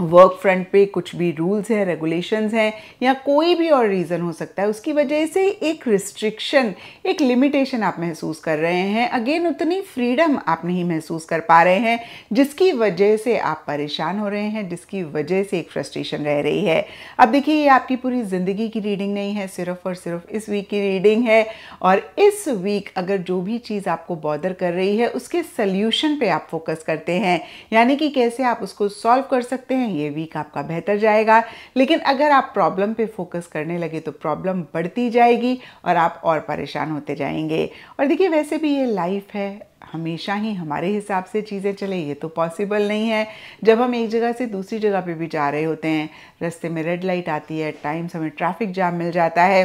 वर्क फ्रंट पे कुछ भी रूल्स हैं रेगुलेशंस हैं या कोई भी और रीज़न हो सकता है उसकी वजह से एक रिस्ट्रिक्शन एक लिमिटेशन आप महसूस कर रहे हैं अगेन उतनी फ्रीडम आप नहीं महसूस कर पा रहे हैं जिसकी वजह से आप परेशान हो रहे हैं जिसकी वजह से एक फ्रस्ट्रेशन रह रही है अब देखिए ये आपकी पूरी ज़िंदगी की रीडिंग नहीं है सिर्फ और सिर्फ इस वीक की रीडिंग है और इस वीक अगर जो भी चीज़ आपको बॉदर कर रही है उसके सल्यूशन पर आप फोकस करते हैं यानी कि कैसे आप उसको सॉल्व कर सकते हैं हैं ये वीक आपका बेहतर जाएगा लेकिन अगर आप प्रॉब्लम पे फोकस करने लगे तो प्रॉब्लम बढ़ती जाएगी और आप और परेशान होते जाएंगे और देखिए वैसे भी ये लाइफ है हमेशा ही हमारे हिसाब से चीज़ें चले ये तो पॉसिबल नहीं है जब हम एक जगह से दूसरी जगह पे भी जा रहे होते हैं रास्ते में रेड लाइट आती है टाइम्स हमें ट्रैफिक जाम मिल जाता है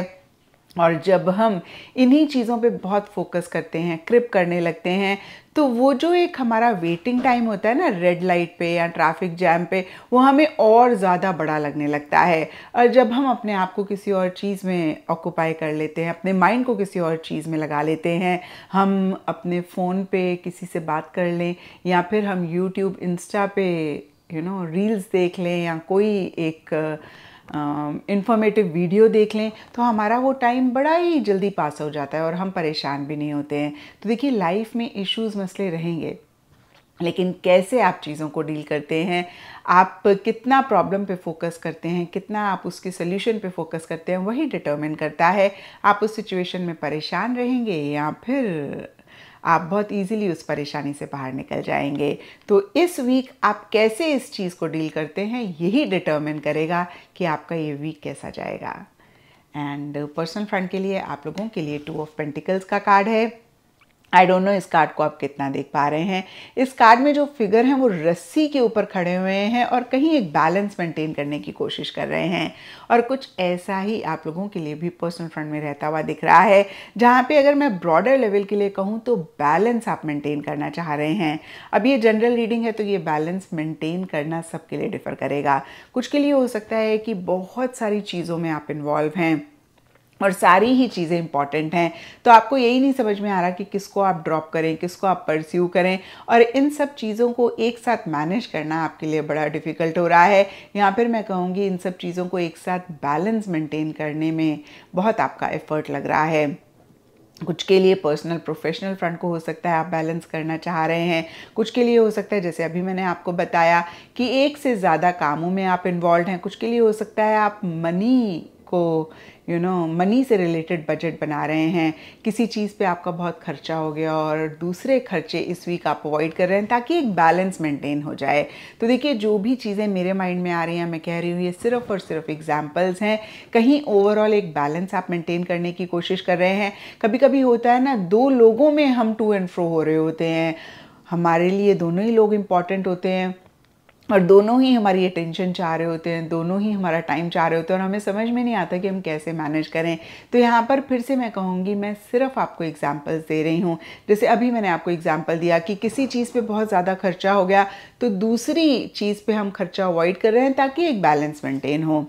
और जब हम इन्हीं चीज़ों पे बहुत फोकस करते हैं क्रिप करने लगते हैं तो वो जो एक हमारा वेटिंग टाइम होता है ना रेड लाइट पे या ट्रैफिक जैम पे वो हमें और ज़्यादा बड़ा लगने लगता है और जब हम अपने आप को किसी और चीज़ में ऑक्यूपाई कर लेते हैं अपने माइंड को किसी और चीज़ में लगा लेते हैं हम अपने फ़ोन पे किसी से बात कर लें या फिर हम यूट्यूब इंस्टा पे यू नो रील्स देख लें या कोई एक uh, इंफॉर्मेटिव वीडियो देख लें तो हमारा वो टाइम बड़ा ही जल्दी पास हो जाता है और हम परेशान भी नहीं होते हैं तो देखिए लाइफ में इश्यूज मसले रहेंगे लेकिन कैसे आप चीज़ों को डील करते हैं आप कितना प्रॉब्लम पे फोकस करते हैं कितना आप उसके सोल्यूशन पे फोकस करते हैं वही डिटरमिन करता है आप उस सिचुएशन में परेशान रहेंगे या फिर आप बहुत इजीली उस परेशानी से बाहर निकल जाएंगे तो इस वीक आप कैसे इस चीज़ को डील करते हैं यही डिटर्मिन करेगा कि आपका ये वीक कैसा जाएगा एंड पर्सनल फ्रंट के लिए आप लोगों के लिए टू ऑफ पेंटिकल्स का कार्ड है आई डोंट नो इस कार्ड को आप कितना देख पा रहे हैं इस कार्ड में जो फिगर हैं वो रस्सी के ऊपर खड़े हुए हैं और कहीं एक बैलेंस मेंटेन करने की कोशिश कर रहे हैं और कुछ ऐसा ही आप लोगों के लिए भी पर्सनल फ्रंट में रहता हुआ दिख रहा है जहाँ पे अगर मैं ब्रॉडर लेवल के लिए कहूँ तो बैलेंस आप मेंटेन करना चाह रहे हैं अब ये जनरल रीडिंग है तो ये बैलेंस मेंटेन करना सबके लिए डिफर करेगा कुछ के लिए हो सकता है कि बहुत सारी चीज़ों में आप इन्वॉल्व हैं और सारी ही चीज़ें इंपॉर्टेंट हैं तो आपको यही नहीं समझ में आ रहा कि किसको आप ड्रॉप करें किसको आप परस्यू करें और इन सब चीज़ों को एक साथ मैनेज करना आपके लिए बड़ा डिफ़िकल्ट हो रहा है या फिर मैं कहूँगी इन सब चीज़ों को एक साथ बैलेंस मेंटेन करने में बहुत आपका एफर्ट लग रहा है कुछ के लिए पर्सनल प्रोफेशनल फ्रंट को हो सकता है आप बैलेंस करना चाह रहे हैं कुछ के लिए हो सकता है जैसे अभी मैंने आपको बताया कि एक से ज़्यादा कामों में आप इन्वॉल्व हैं कुछ के लिए हो सकता है आप मनी को यू नो मनी से रिलेटेड बजट बना रहे हैं किसी चीज़ पे आपका बहुत खर्चा हो गया और दूसरे खर्चे इस वीक आप अवॉइड कर रहे हैं ताकि एक बैलेंस मेंटेन हो जाए तो देखिए जो भी चीज़ें मेरे माइंड में आ रही हैं मैं कह रही हूँ ये सिर्फ और सिर्फ एग्जाम्पल्स हैं कहीं ओवरऑल एक बैलेंस आप मेंटेन करने की कोशिश कर रहे हैं कभी कभी होता है ना दो लोगों में हम टू एंड फ्रो हो रहे होते हैं हमारे लिए दोनों ही लोग इम्पॉर्टेंट होते हैं और दोनों ही हमारी अटेंशन चाह रहे होते हैं दोनों ही हमारा टाइम चाह रहे होते हैं और हमें समझ में नहीं आता कि हम कैसे मैनेज करें तो यहाँ पर फिर से मैं कहूँगी मैं सिर्फ आपको एग्जाम्पल्स दे रही हूँ जैसे अभी मैंने आपको एग्जाम्पल दिया कि किसी चीज़ पर बहुत ज़्यादा खर्चा हो गया तो दूसरी चीज़ पर हम खर्चा अवॉइड कर रहे हैं ताकि एक बैलेंस मेंटेन हो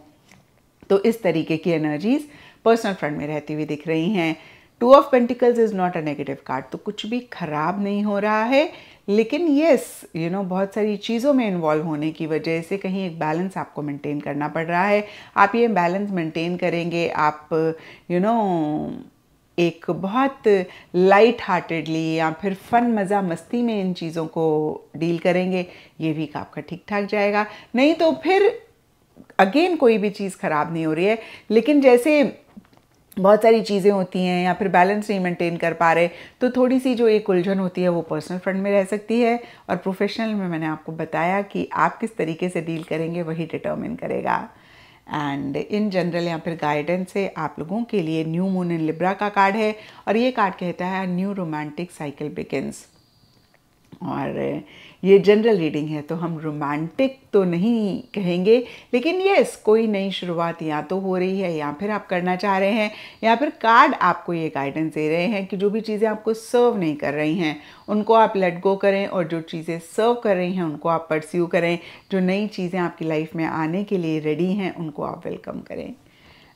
तो इस तरीके की एनर्जीज़ पर्सनल फ्रंट में रहती हुई दिख रही हैं two of pentacles is not a negative card तो कुछ भी ख़राब नहीं हो रहा है लेकिन येस यू नो बहुत सारी चीज़ों में इन्वॉल्व होने की वजह से कहीं एक बैलेंस आपको मेंटेन करना पड़ रहा है आप ये बैलेंस मेंटेन करेंगे आप यू you नो know, एक बहुत लाइट हार्टेडली या फिर फन मज़ा मस्ती में इन चीज़ों को डील करेंगे ये भी आपका ठीक ठाक जाएगा नहीं तो फिर अगेन कोई भी चीज़ ख़राब नहीं हो रही है लेकिन जैसे बहुत सारी चीज़ें होती हैं या फिर बैलेंस नहीं मेंटेन कर पा रहे तो थोड़ी सी जो एक उलझन होती है वो पर्सनल फ्रंट में रह सकती है और प्रोफेशनल में मैंने आपको बताया कि आप किस तरीके से डील करेंगे वही डिटर्मिन करेगा एंड इन जनरल या फिर गाइडेंस से आप लोगों के लिए न्यू मून इन लिब्रा का कार्ड है और ये कार्ड कहता है न्यू रोमांटिक साइकिल बिगिनस और ये जनरल रीडिंग है तो हम रोमांटिक तो नहीं कहेंगे लेकिन यस कोई नई शुरुआत या तो हो रही है या फिर आप करना चाह रहे हैं या फिर कार्ड आपको ये गाइडेंस दे रहे हैं कि जो भी चीज़ें आपको सर्व नहीं कर रही हैं उनको आप लेट गो करें और जो चीज़ें सर्व कर रही हैं उनको आप परस्यू करें जो नई चीज़ें आपकी लाइफ में आने के लिए रेडी हैं उनको आप वेलकम करें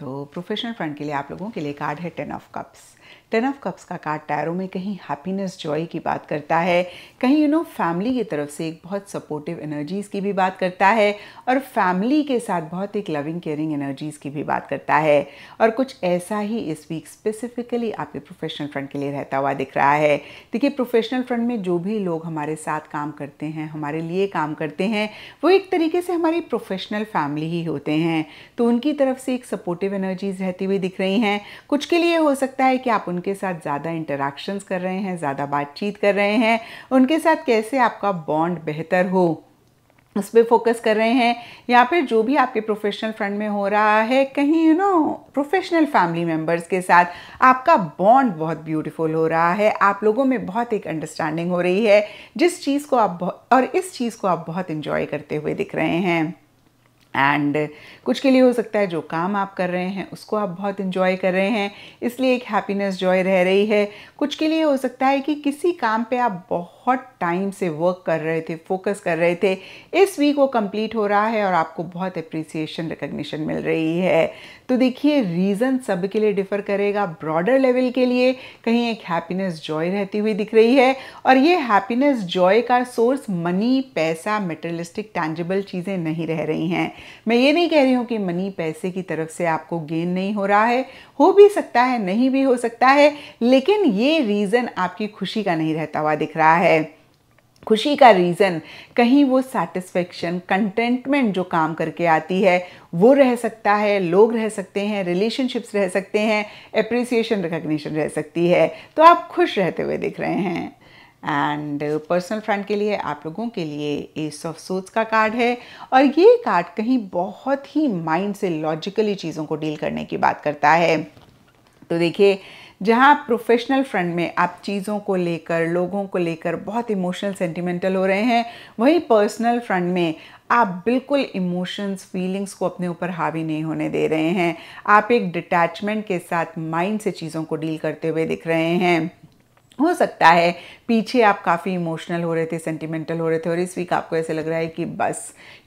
तो प्रोफेशनल फ्रेंड के लिए आप लोगों के लिए कार्ड है ten of cups ten of cups का कार्ड टायरों में कहीं हैप्पीनेस जॉय की बात करता है कहीं यू नो फैमिली की तरफ से एक बहुत सपोर्टिव एनर्जीज़ की भी बात करता है और फैमिली के साथ बहुत एक लविंग केयरिंग एनर्जीज़ की भी बात करता है और कुछ ऐसा ही इस वीक स्पेसिफिकली आपके प्रोफेशनल फ्रंट के लिए रहता हुआ दिख रहा है देखिए प्रोफेशनल फ्रंट में जो भी लोग हमारे साथ काम करते हैं हमारे लिए काम करते हैं वो एक तरीके से हमारी प्रोफेशनल फैमिली ही होते हैं तो उनकी तरफ से एक सपोर्टिव एनर्जीज रहती हुई दिख रही हैं कुछ के लिए हो सकता है कि आप उन उनके साथ ज़्यादा इंटरेक्शंस कर रहे हैं ज़्यादा बातचीत कर रहे हैं उनके साथ कैसे आपका बॉन्ड बेहतर हो उस पर फोकस कर रहे हैं या फिर जो भी आपके प्रोफेशनल फ्रेंड में हो रहा है कहीं you know professional family members के साथ आपका बॉन्ड बहुत ब्यूटीफुल हो रहा है आप लोगों में बहुत एक अंडरस्टैंडिंग हो रही है जिस चीज़ को आप और इस चीज़ को आप बहुत इंजॉय करते हुए दिख रहे हैं एंड कुछ के लिए हो सकता है जो काम आप कर रहे हैं उसको आप बहुत इन्जॉय कर रहे हैं इसलिए एक हैप्पीनेस जॉय रह रही है कुछ के लिए हो सकता है कि किसी काम पे आप बहुत बहुत टाइम से वर्क कर रहे थे फोकस कर रहे थे इस वीक वो कंप्लीट हो रहा है और आपको बहुत अप्रिसिएशन रिकग्निशन मिल रही है तो देखिए रीज़न सब के लिए डिफ़र करेगा ब्रॉडर लेवल के लिए कहीं एक हैप्पीनेस जॉय रहती हुई दिख रही है और ये हैप्पीनेस जॉय का सोर्स मनी पैसा मेटरलिस्टिक टैंजिबल चीज़ें नहीं रह रही हैं मैं ये नहीं कह रही हूँ कि मनी पैसे की तरफ से आपको गेन नहीं हो रहा है हो भी सकता है नहीं भी हो सकता है लेकिन ये रीज़न आपकी खुशी का नहीं रहता हुआ दिख रहा है खुशी का रीज़न कहीं वो सेटिस्फेक्शन कंटेंटमेंट जो काम करके आती है वो रह सकता है लोग रह सकते हैं रिलेशनशिप्स रह सकते हैं अप्रिसिएशन रिकग्निशन रह सकती है तो आप खुश रहते हुए दिख रहे हैं एंड पर्सनल फ्रेंड के लिए आप लोगों के लिए एस ऑफ सोच का कार्ड है और ये कार्ड कहीं बहुत ही माइंड से लॉजिकली चीज़ों को डील करने की बात करता है तो देखिए जहाँ आप प्रोफेशनल फ्रंट में आप चीज़ों को लेकर लोगों को लेकर बहुत इमोशनल सेंटिमेंटल हो रहे हैं वहीं पर्सनल फ्रंट में आप बिल्कुल इमोशंस फीलिंग्स को अपने ऊपर हावी नहीं होने दे रहे हैं आप एक डिटैचमेंट के साथ माइंड से चीज़ों को डील करते हुए दिख रहे हैं हो सकता है पीछे आप काफ़ी इमोशनल हो रहे थे सेंटिमेंटल हो रहे थे और इस वीक आपको ऐसे लग रहा है कि बस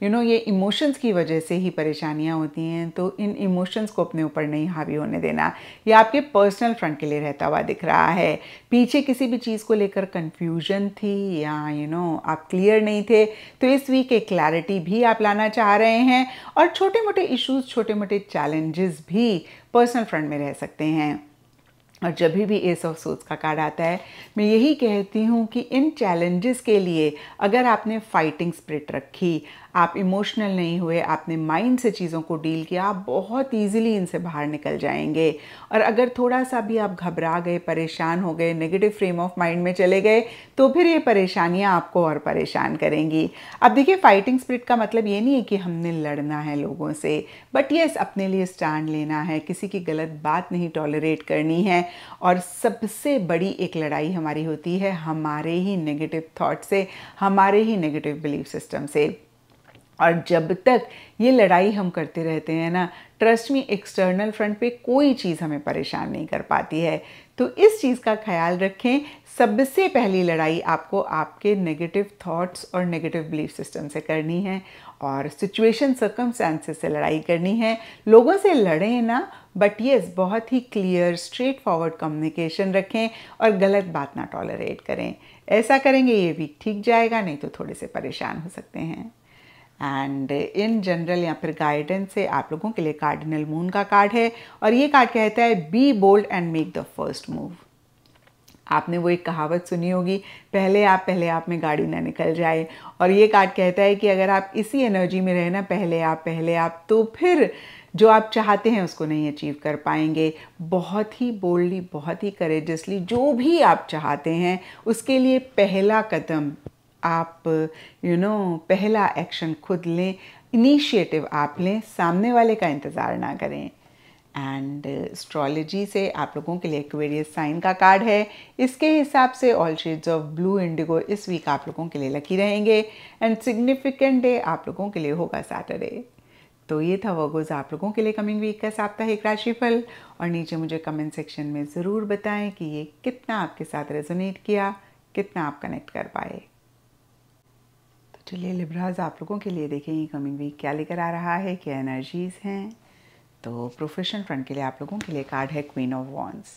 यू you नो know, ये इमोशंस की वजह से ही परेशानियाँ होती हैं तो इन इमोशंस को अपने ऊपर नहीं हावी होने देना ये आपके पर्सनल फ्रंट के लिए रहता हुआ दिख रहा है पीछे किसी भी चीज़ को लेकर कन्फ्यूजन थी या यू you नो know, आप क्लियर नहीं थे तो इस वीक एक क्लैरिटी भी आप लाना चाह रहे हैं और छोटे मोटे इशूज़ छोटे मोटे चैलेंजेस भी पर्सनल फ्रंट में रह सकते हैं और जब भी एस ऑफ सोच का कार्ड आता है मैं यही कहती हूँ कि इन चैलेंजेस के लिए अगर आपने फाइटिंग स्प्रिट रखी आप इमोशनल नहीं हुए आपने माइंड से चीज़ों को डील किया आप बहुत ईजिली इनसे बाहर निकल जाएंगे और अगर थोड़ा सा भी आप घबरा गए परेशान हो गए नेगेटिव फ्रेम ऑफ माइंड में चले गए तो फिर ये परेशानियाँ आपको और परेशान करेंगी अब देखिए फाइटिंग स्प्रिट का मतलब ये नहीं है कि हमने लड़ना है लोगों से बट येस अपने लिए स्टैंड लेना है किसी की गलत बात नहीं टॉलरेट करनी है और सबसे बड़ी एक लड़ाई हमारी होती है हमारे ही नेगेटिव थाट से हमारे ही नेगेटिव बिलीफ सिस्टम से और जब तक ये लड़ाई हम करते रहते हैं ना ट्रस्ट में एक्सटर्नल फ्रंट पे कोई चीज़ हमें परेशान नहीं कर पाती है तो इस चीज़ का ख्याल रखें सबसे पहली लड़ाई आपको आपके नेगेटिव थॉट्स और नेगेटिव बिलीफ सिस्टम से करनी है और सिचुएशन सर्कमस्टांसेस से लड़ाई करनी है लोगों से लड़ें ना बट येस बहुत ही क्लियर स्ट्रेट फॉरवर्ड कम्युनिकेशन रखें और गलत बात ना टॉलरेट करें ऐसा करेंगे ये वीक ठीक जाएगा नहीं तो थोड़े से परेशान हो सकते हैं एंड इन जनरल या फिर गाइडेंस से आप लोगों के लिए कार्डिनल मून का कार्ड है और ये कार्ड कहता है be bold and make the first move आपने वो एक कहावत सुनी होगी पहले आप पहले आप में गाड़ी ना निकल जाए और ये कार्ड कहता है कि अगर आप इसी एनर्जी में रहना पहले आप पहले आप तो फिर जो आप चाहते हैं उसको नहीं अचीव कर पाएंगे बहुत ही बोल्डली बहुत ही करेजसली जो भी आप चाहते हैं उसके लिए पहला कदम आप यू you नो know, पहला एक्शन खुद लें इनिशिएटिव आप लें सामने वाले का इंतज़ार ना करें एंड एस्ट्रोलॉजी से आप लोगों के लिए एक्वेरियस साइन का कार्ड है इसके हिसाब से all shades of blue indigo इस वीक आप लोगों के लिए लकी रहेंगे एंड सिग्निफिकेंट डे आप लोगों के लिए होगा सैटरडे तो ये था वगोज आप लोगों के लिए कमिंग वीक का साप्ताहिक राशिफल और नीचे मुझे कमेंट सेक्शन में ज़रूर बताएं कि ये कितना आपके साथ रेजोनेट किया कितना आप कनेक्ट कर पाए चलिए लिब्राज आप लोगों के लिए देखें कमिंग वीक क्या लेकर आ रहा है क्या एनर्जीज़ हैं तो प्रोफेशन फ्रंट के लिए आप लोगों के लिए कार्ड है क्वीन ऑफ वॉन्स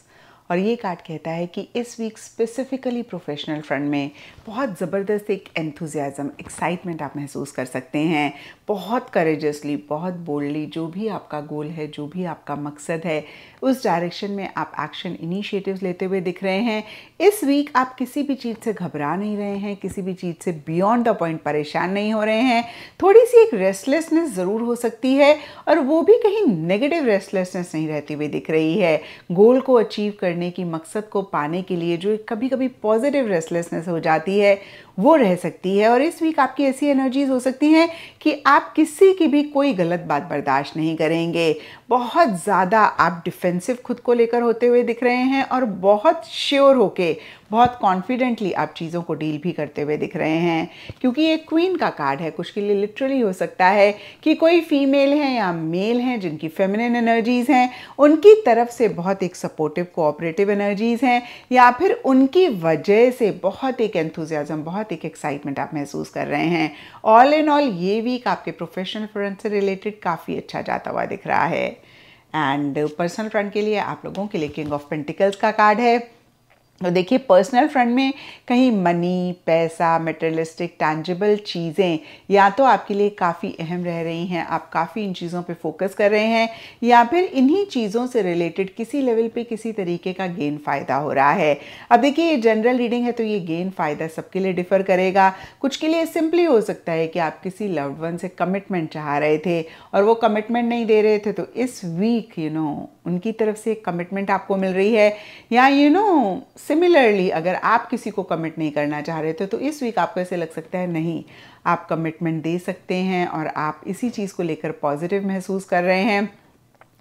और ये कार्ड कहता है कि इस वीक स्पेसिफिकली प्रोफेशनल फ्रंट में बहुत ज़बरदस्त एक एंथुजियाज़म एक्साइटमेंट आप महसूस कर सकते हैं बहुत करेजसली बहुत बोल्डली जो भी आपका गोल है जो भी आपका मकसद है उस डायरेक्शन में आप एक्शन इनिशिएटिव्स लेते हुए दिख रहे हैं इस वीक आप किसी भी चीज़ से घबरा नहीं रहे हैं किसी भी चीज़ से बियॉन्ड द पॉइंट परेशान नहीं हो रहे हैं थोड़ी सी एक रेस्टलेसनेस ज़रूर हो सकती है और वो भी कहीं नेगेटिव रेस्टलेसनेस नहीं रहती हुई दिख रही है गोल को अचीव कर करने की मकसद को पाने के लिए जो कभी कभी पॉजिटिव रेस्टलेसनेस हो जाती है वो रह सकती है और इस वीक आपकी ऐसी एनर्जीज हो सकती हैं कि आप किसी की भी कोई गलत बात बर्दाश्त नहीं करेंगे बहुत ज़्यादा आप डिफेंसिव खुद को लेकर होते हुए दिख रहे हैं और बहुत श्योर होके बहुत कॉन्फिडेंटली आप चीज़ों को डील भी करते हुए दिख रहे हैं क्योंकि ये क्वीन का कार्ड है कुछ के लिए लिटरली हो सकता है कि कोई फीमेल है या मेल हैं जिनकी फेमिनिन एनर्जीज़ हैं उनकी तरफ से बहुत एक सपोर्टिव कोऑपरेटिव एनर्जीज़ हैं या फिर उनकी वजह से बहुत एक एंथुजियाज़म बहुत बहुत एक एक्साइटमेंट आप महसूस कर रहे हैं ऑल इन ऑल ये वीक आपके प्रोफेशनल फ्रंट से रिलेटेड काफ़ी अच्छा जाता हुआ दिख रहा है एंड पर्सनल फ्रंट के लिए आप लोगों के लिए किंग ऑफ पेंटिकल्स का कार्ड है तो देखिए पर्सनल फ्रंट में कहीं मनी पैसा मेटेरियलिस्टिक टैंजिबल चीज़ें या तो आपके लिए काफ़ी अहम रह रही हैं आप काफ़ी इन चीज़ों पे फोकस कर रहे हैं या फिर इन्हीं चीज़ों से रिलेटेड किसी लेवल पे किसी तरीके का गेन फ़ायदा हो रहा है अब देखिए ये जनरल रीडिंग है तो ये गेन फ़ायदा सबके लिए डिफ़र करेगा कुछ के लिए सिंपली हो सकता है कि आप किसी लव्ड वन से कमिटमेंट चाह रहे थे और वो कमिटमेंट नहीं दे रहे थे तो इस वीक यू नो उनकी तरफ से एक कमिटमेंट आपको मिल रही है या यू नो सिमिलरली अगर आप किसी को कमिट नहीं करना चाह रहे थे तो इस वीक आपको ऐसे लग सकता है नहीं आप कमिटमेंट दे सकते हैं और आप इसी चीज़ को लेकर पॉजिटिव महसूस कर रहे हैं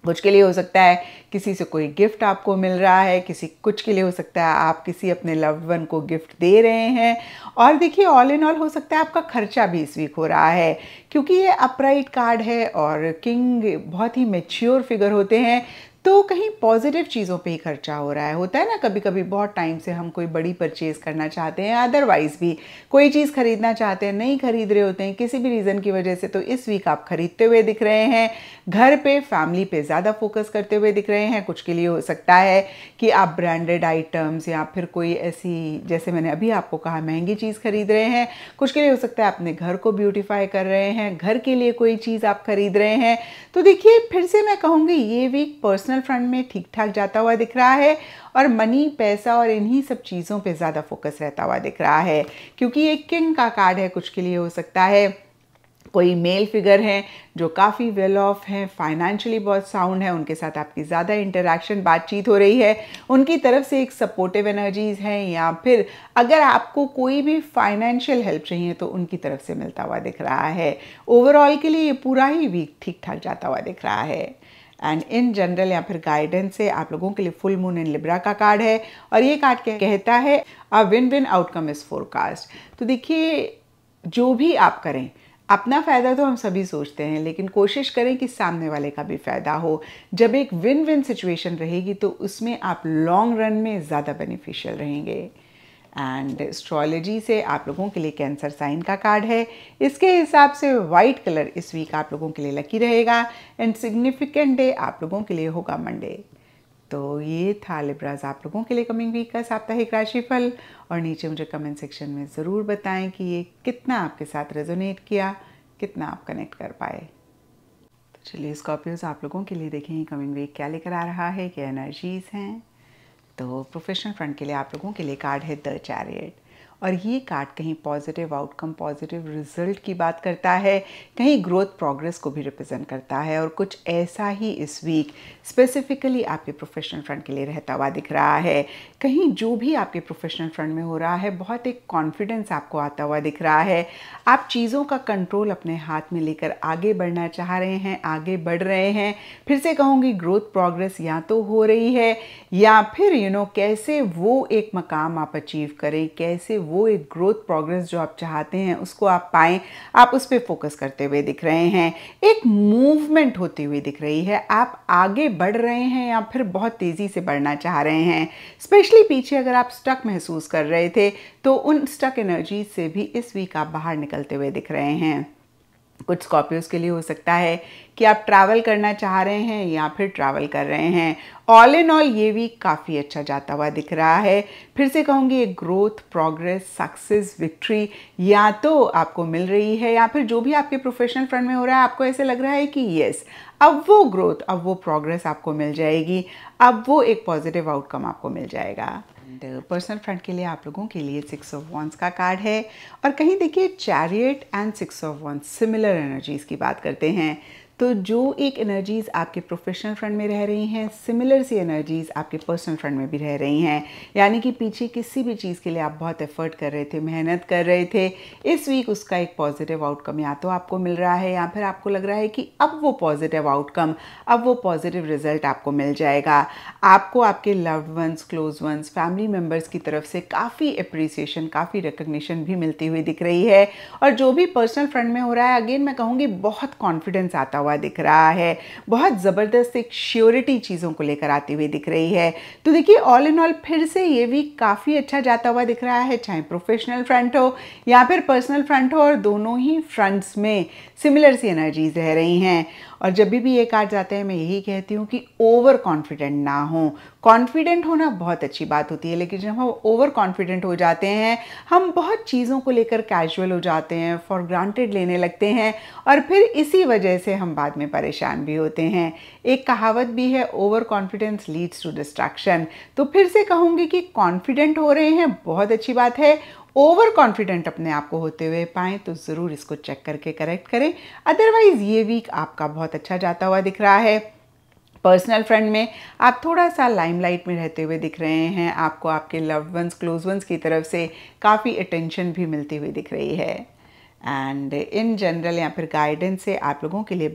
कुछ के लिए हो सकता है किसी से कोई गिफ्ट आपको मिल रहा है किसी कुछ के लिए हो सकता है आप किसी अपने लव वन को गिफ्ट दे रहे हैं और देखिए ऑल इन ऑल हो सकता है आपका खर्चा भी इस वीक हो रहा है क्योंकि ये अपराइट कार्ड है और किंग बहुत ही मेच्योर फिगर होते हैं तो कहीं पॉजिटिव चीज़ों पे ही खर्चा हो रहा है होता है ना कभी कभी बहुत टाइम से हम कोई बड़ी परचेज़ करना चाहते हैं अदरवाइज़ भी कोई चीज़ खरीदना चाहते हैं नहीं खरीद रहे होते हैं किसी भी रीज़न की वजह से तो इस वीक आप खरीदते हुए दिख रहे हैं घर पे फैमिली पे ज़्यादा फोकस करते हुए दिख रहे हैं कुछ के लिए हो सकता है कि आप ब्रांडेड आइटम्स या फिर कोई ऐसी जैसे मैंने अभी आपको कहा महंगी चीज़ खरीद रहे हैं कुछ के लिए हो सकता है अपने घर को ब्यूटिफाई कर रहे हैं घर के लिए कोई चीज़ आप खरीद रहे हैं तो देखिए फिर से मैं कहूँगी ये वीक पर्सनल पर्सनल फ्रंट में ठीक ठाक जाता हुआ दिख रहा है और मनी पैसा और इन्हीं सब चीज़ों पे ज़्यादा फोकस रहता हुआ दिख रहा है क्योंकि ये किंग का कार्ड है कुछ के लिए हो सकता है कोई मेल फिगर हैं जो काफ़ी वेल ऑफ हैं फाइनेंशियली बहुत साउंड है उनके साथ आपकी ज़्यादा इंटरेक्शन बातचीत हो रही है उनकी तरफ से एक सपोर्टिव एनर्जीज़ हैं या फिर अगर आपको कोई भी फाइनेंशियल हेल्प चाहिए तो उनकी तरफ से मिलता हुआ दिख रहा है ओवरऑल के लिए ये पूरा ही वीक ठीक ठाक जाता हुआ दिख रहा है एंड इन जनरल या फिर गाइडेंस से आप लोगों के लिए फुल मून एंड लिब्रा का कार्ड है और ये कार्ड क्या कहता है a win win outcome is forecast तो देखिए जो भी आप करें अपना फ़ायदा तो हम सभी सोचते हैं लेकिन कोशिश करें कि सामने वाले का भी फ़ायदा हो जब एक विन विन सिचुएशन रहेगी तो उसमें आप लॉन्ग रन में ज़्यादा बेनिफिशियल रहेंगे एंड एस्ट्रोलॉजी से आप लोगों के लिए कैंसर साइन का कार्ड है इसके हिसाब से वाइट कलर इस वीक आप लोगों के लिए लकी रहेगा एंड सिग्निफिकेंट डे आप लोगों के लिए होगा मंडे तो ये था लिब्राज आप लोगों के लिए कमिंग वीक का साप्ताहिक राशिफल और नीचे मुझे कमेंट सेक्शन में ज़रूर बताएं कि ये कितना आपके साथ रेजोनेट किया कितना आप कनेक्ट कर पाए तो चलिए स्कॉर्पियोज आप लोगों के लिए देखें कमिंग वीक क्या लेकर आ रहा है क्या एनर्जीज़ हैं तो प्रोफेशनल फ्रंट के लिए आप लोगों के लिए कार्ड है द चैरियट और ये कार्ड कहीं पॉजिटिव आउटकम पॉजिटिव रिजल्ट की बात करता है कहीं ग्रोथ प्रोग्रेस को भी रिप्रेजेंट करता है और कुछ ऐसा ही इस वीक स्पेसिफिकली आपके प्रोफेशनल फ्रंट के लिए रहता हुआ दिख रहा है कहीं जो भी आपके प्रोफेशनल फ्रंट में हो रहा है बहुत एक कॉन्फिडेंस आपको आता हुआ दिख रहा है आप चीज़ों का कंट्रोल अपने हाथ में लेकर आगे बढ़ना चाह रहे हैं आगे बढ़ रहे हैं फिर से कहूँगी ग्रोथ प्रोग्रेस या तो हो रही है या फिर यू you नो know, कैसे वो एक मकाम आप अचीव करें कैसे वो वो एक ग्रोथ प्रोग्रेस जो आप चाहते हैं उसको आप पाएँ आप उस पर फोकस करते हुए दिख रहे हैं एक मूवमेंट होती हुई दिख रही है आप आगे बढ़ रहे हैं या फिर बहुत तेज़ी से बढ़ना चाह रहे हैं स्पेशली पीछे अगर आप स्टक महसूस कर रहे थे तो उन स्टक एनर्जी से भी इस वीक आप बाहर निकलते हुए दिख रहे हैं कुछ स्कॉर्पियोज के लिए हो सकता है कि आप ट्रैवल करना चाह रहे हैं या फिर ट्रैवल कर रहे हैं ऑल इन ऑल ये भी काफ़ी अच्छा जाता हुआ दिख रहा है फिर से कहूँगी एक ग्रोथ प्रोग्रेस सक्सेस विक्ट्री या तो आपको मिल रही है या फिर जो भी आपके प्रोफेशनल फ्रंट में हो रहा है आपको ऐसे लग रहा है कि येस अब वो ग्रोथ अब वो प्रोग्रेस आपको मिल जाएगी अब वो एक पॉजिटिव आउटकम आपको मिल जाएगा एंड पर्सनल फ्रंट के लिए आप लोगों के लिए सिक्स ऑफ वॉन्स का कार्ड है और कहीं देखिए chariot and six of wands similar energies की बात करते हैं तो जो एक एनर्जीज़ आपके प्रोफेशनल फ्रंट में रह रही हैं सिमिलर सी एनर्जीज़ आपके पर्सनल फ्रंट में भी रह रही हैं यानी कि पीछे किसी भी चीज़ के लिए आप बहुत एफर्ट कर रहे थे मेहनत कर रहे थे इस वीक उसका एक पॉजिटिव आउटकम या तो आपको मिल रहा है या फिर आपको लग रहा है कि अब वो पॉजिटिव आउटकम अब वो पॉजिटिव रिजल्ट आपको मिल जाएगा आपको आपके loved ones close ones family members की तरफ से काफ़ी अप्रिसिएशन काफ़ी रिकग्निशन भी मिलती हुई दिख रही है और जो भी पर्सनल फ्रंट में हो रहा है अगेन मैं कहूँगी बहुत कॉन्फिडेंस आता हुआ हुआ दिख रहा है बहुत ज़बरदस्त एक श्योरिटी चीज़ों को लेकर आती हुई दिख रही है तो देखिए ऑल इन ऑल फिर से ये वीक काफ़ी अच्छा जाता हुआ दिख रहा है चाहे प्रोफेशनल फ्रंट हो या फिर पर्सनल फ्रंट हो और दोनों ही फ्रंट्स में सिमिलर सी एनर्जीज रह रही हैं और जब भी भी ये कार्ड जाते हैं मैं यही कहती हूँ कि ओवर कॉन्फिडेंट ना हो कॉन्फिडेंट होना बहुत अच्छी बात होती है लेकिन जब हम ओवर कॉन्फिडेंट हो जाते हैं हम बहुत चीज़ों को लेकर कैजुअल हो जाते हैं फॉर ग्रांटेड लेने लगते हैं और फिर इसी वजह से हम बाद में परेशान भी होते हैं एक कहावत भी है overconfidence leads to distraction तो फिर से कहूँगी कि कॉन्फिडेंट हो रहे हैं बहुत अच्छी बात है ओवर कॉन्फिडेंट अपने आप को होते हुए पाएँ तो ज़रूर इसको चेक करके करेक्ट करें अदरवाइज़ ये वीक आपका बहुत अच्छा जाता हुआ दिख रहा है पर्सनल फ्रेंड में आप थोड़ा सा लाइमलाइट में रहते हुए दिख रहे हैं आपको आपके लव्ड वंस क्लोज वंस की तरफ से काफ़ी अटेंशन भी मिलती हुई दिख रही है एंड इन जनरल या फिर गाइडेंस से आप लोगों के लिए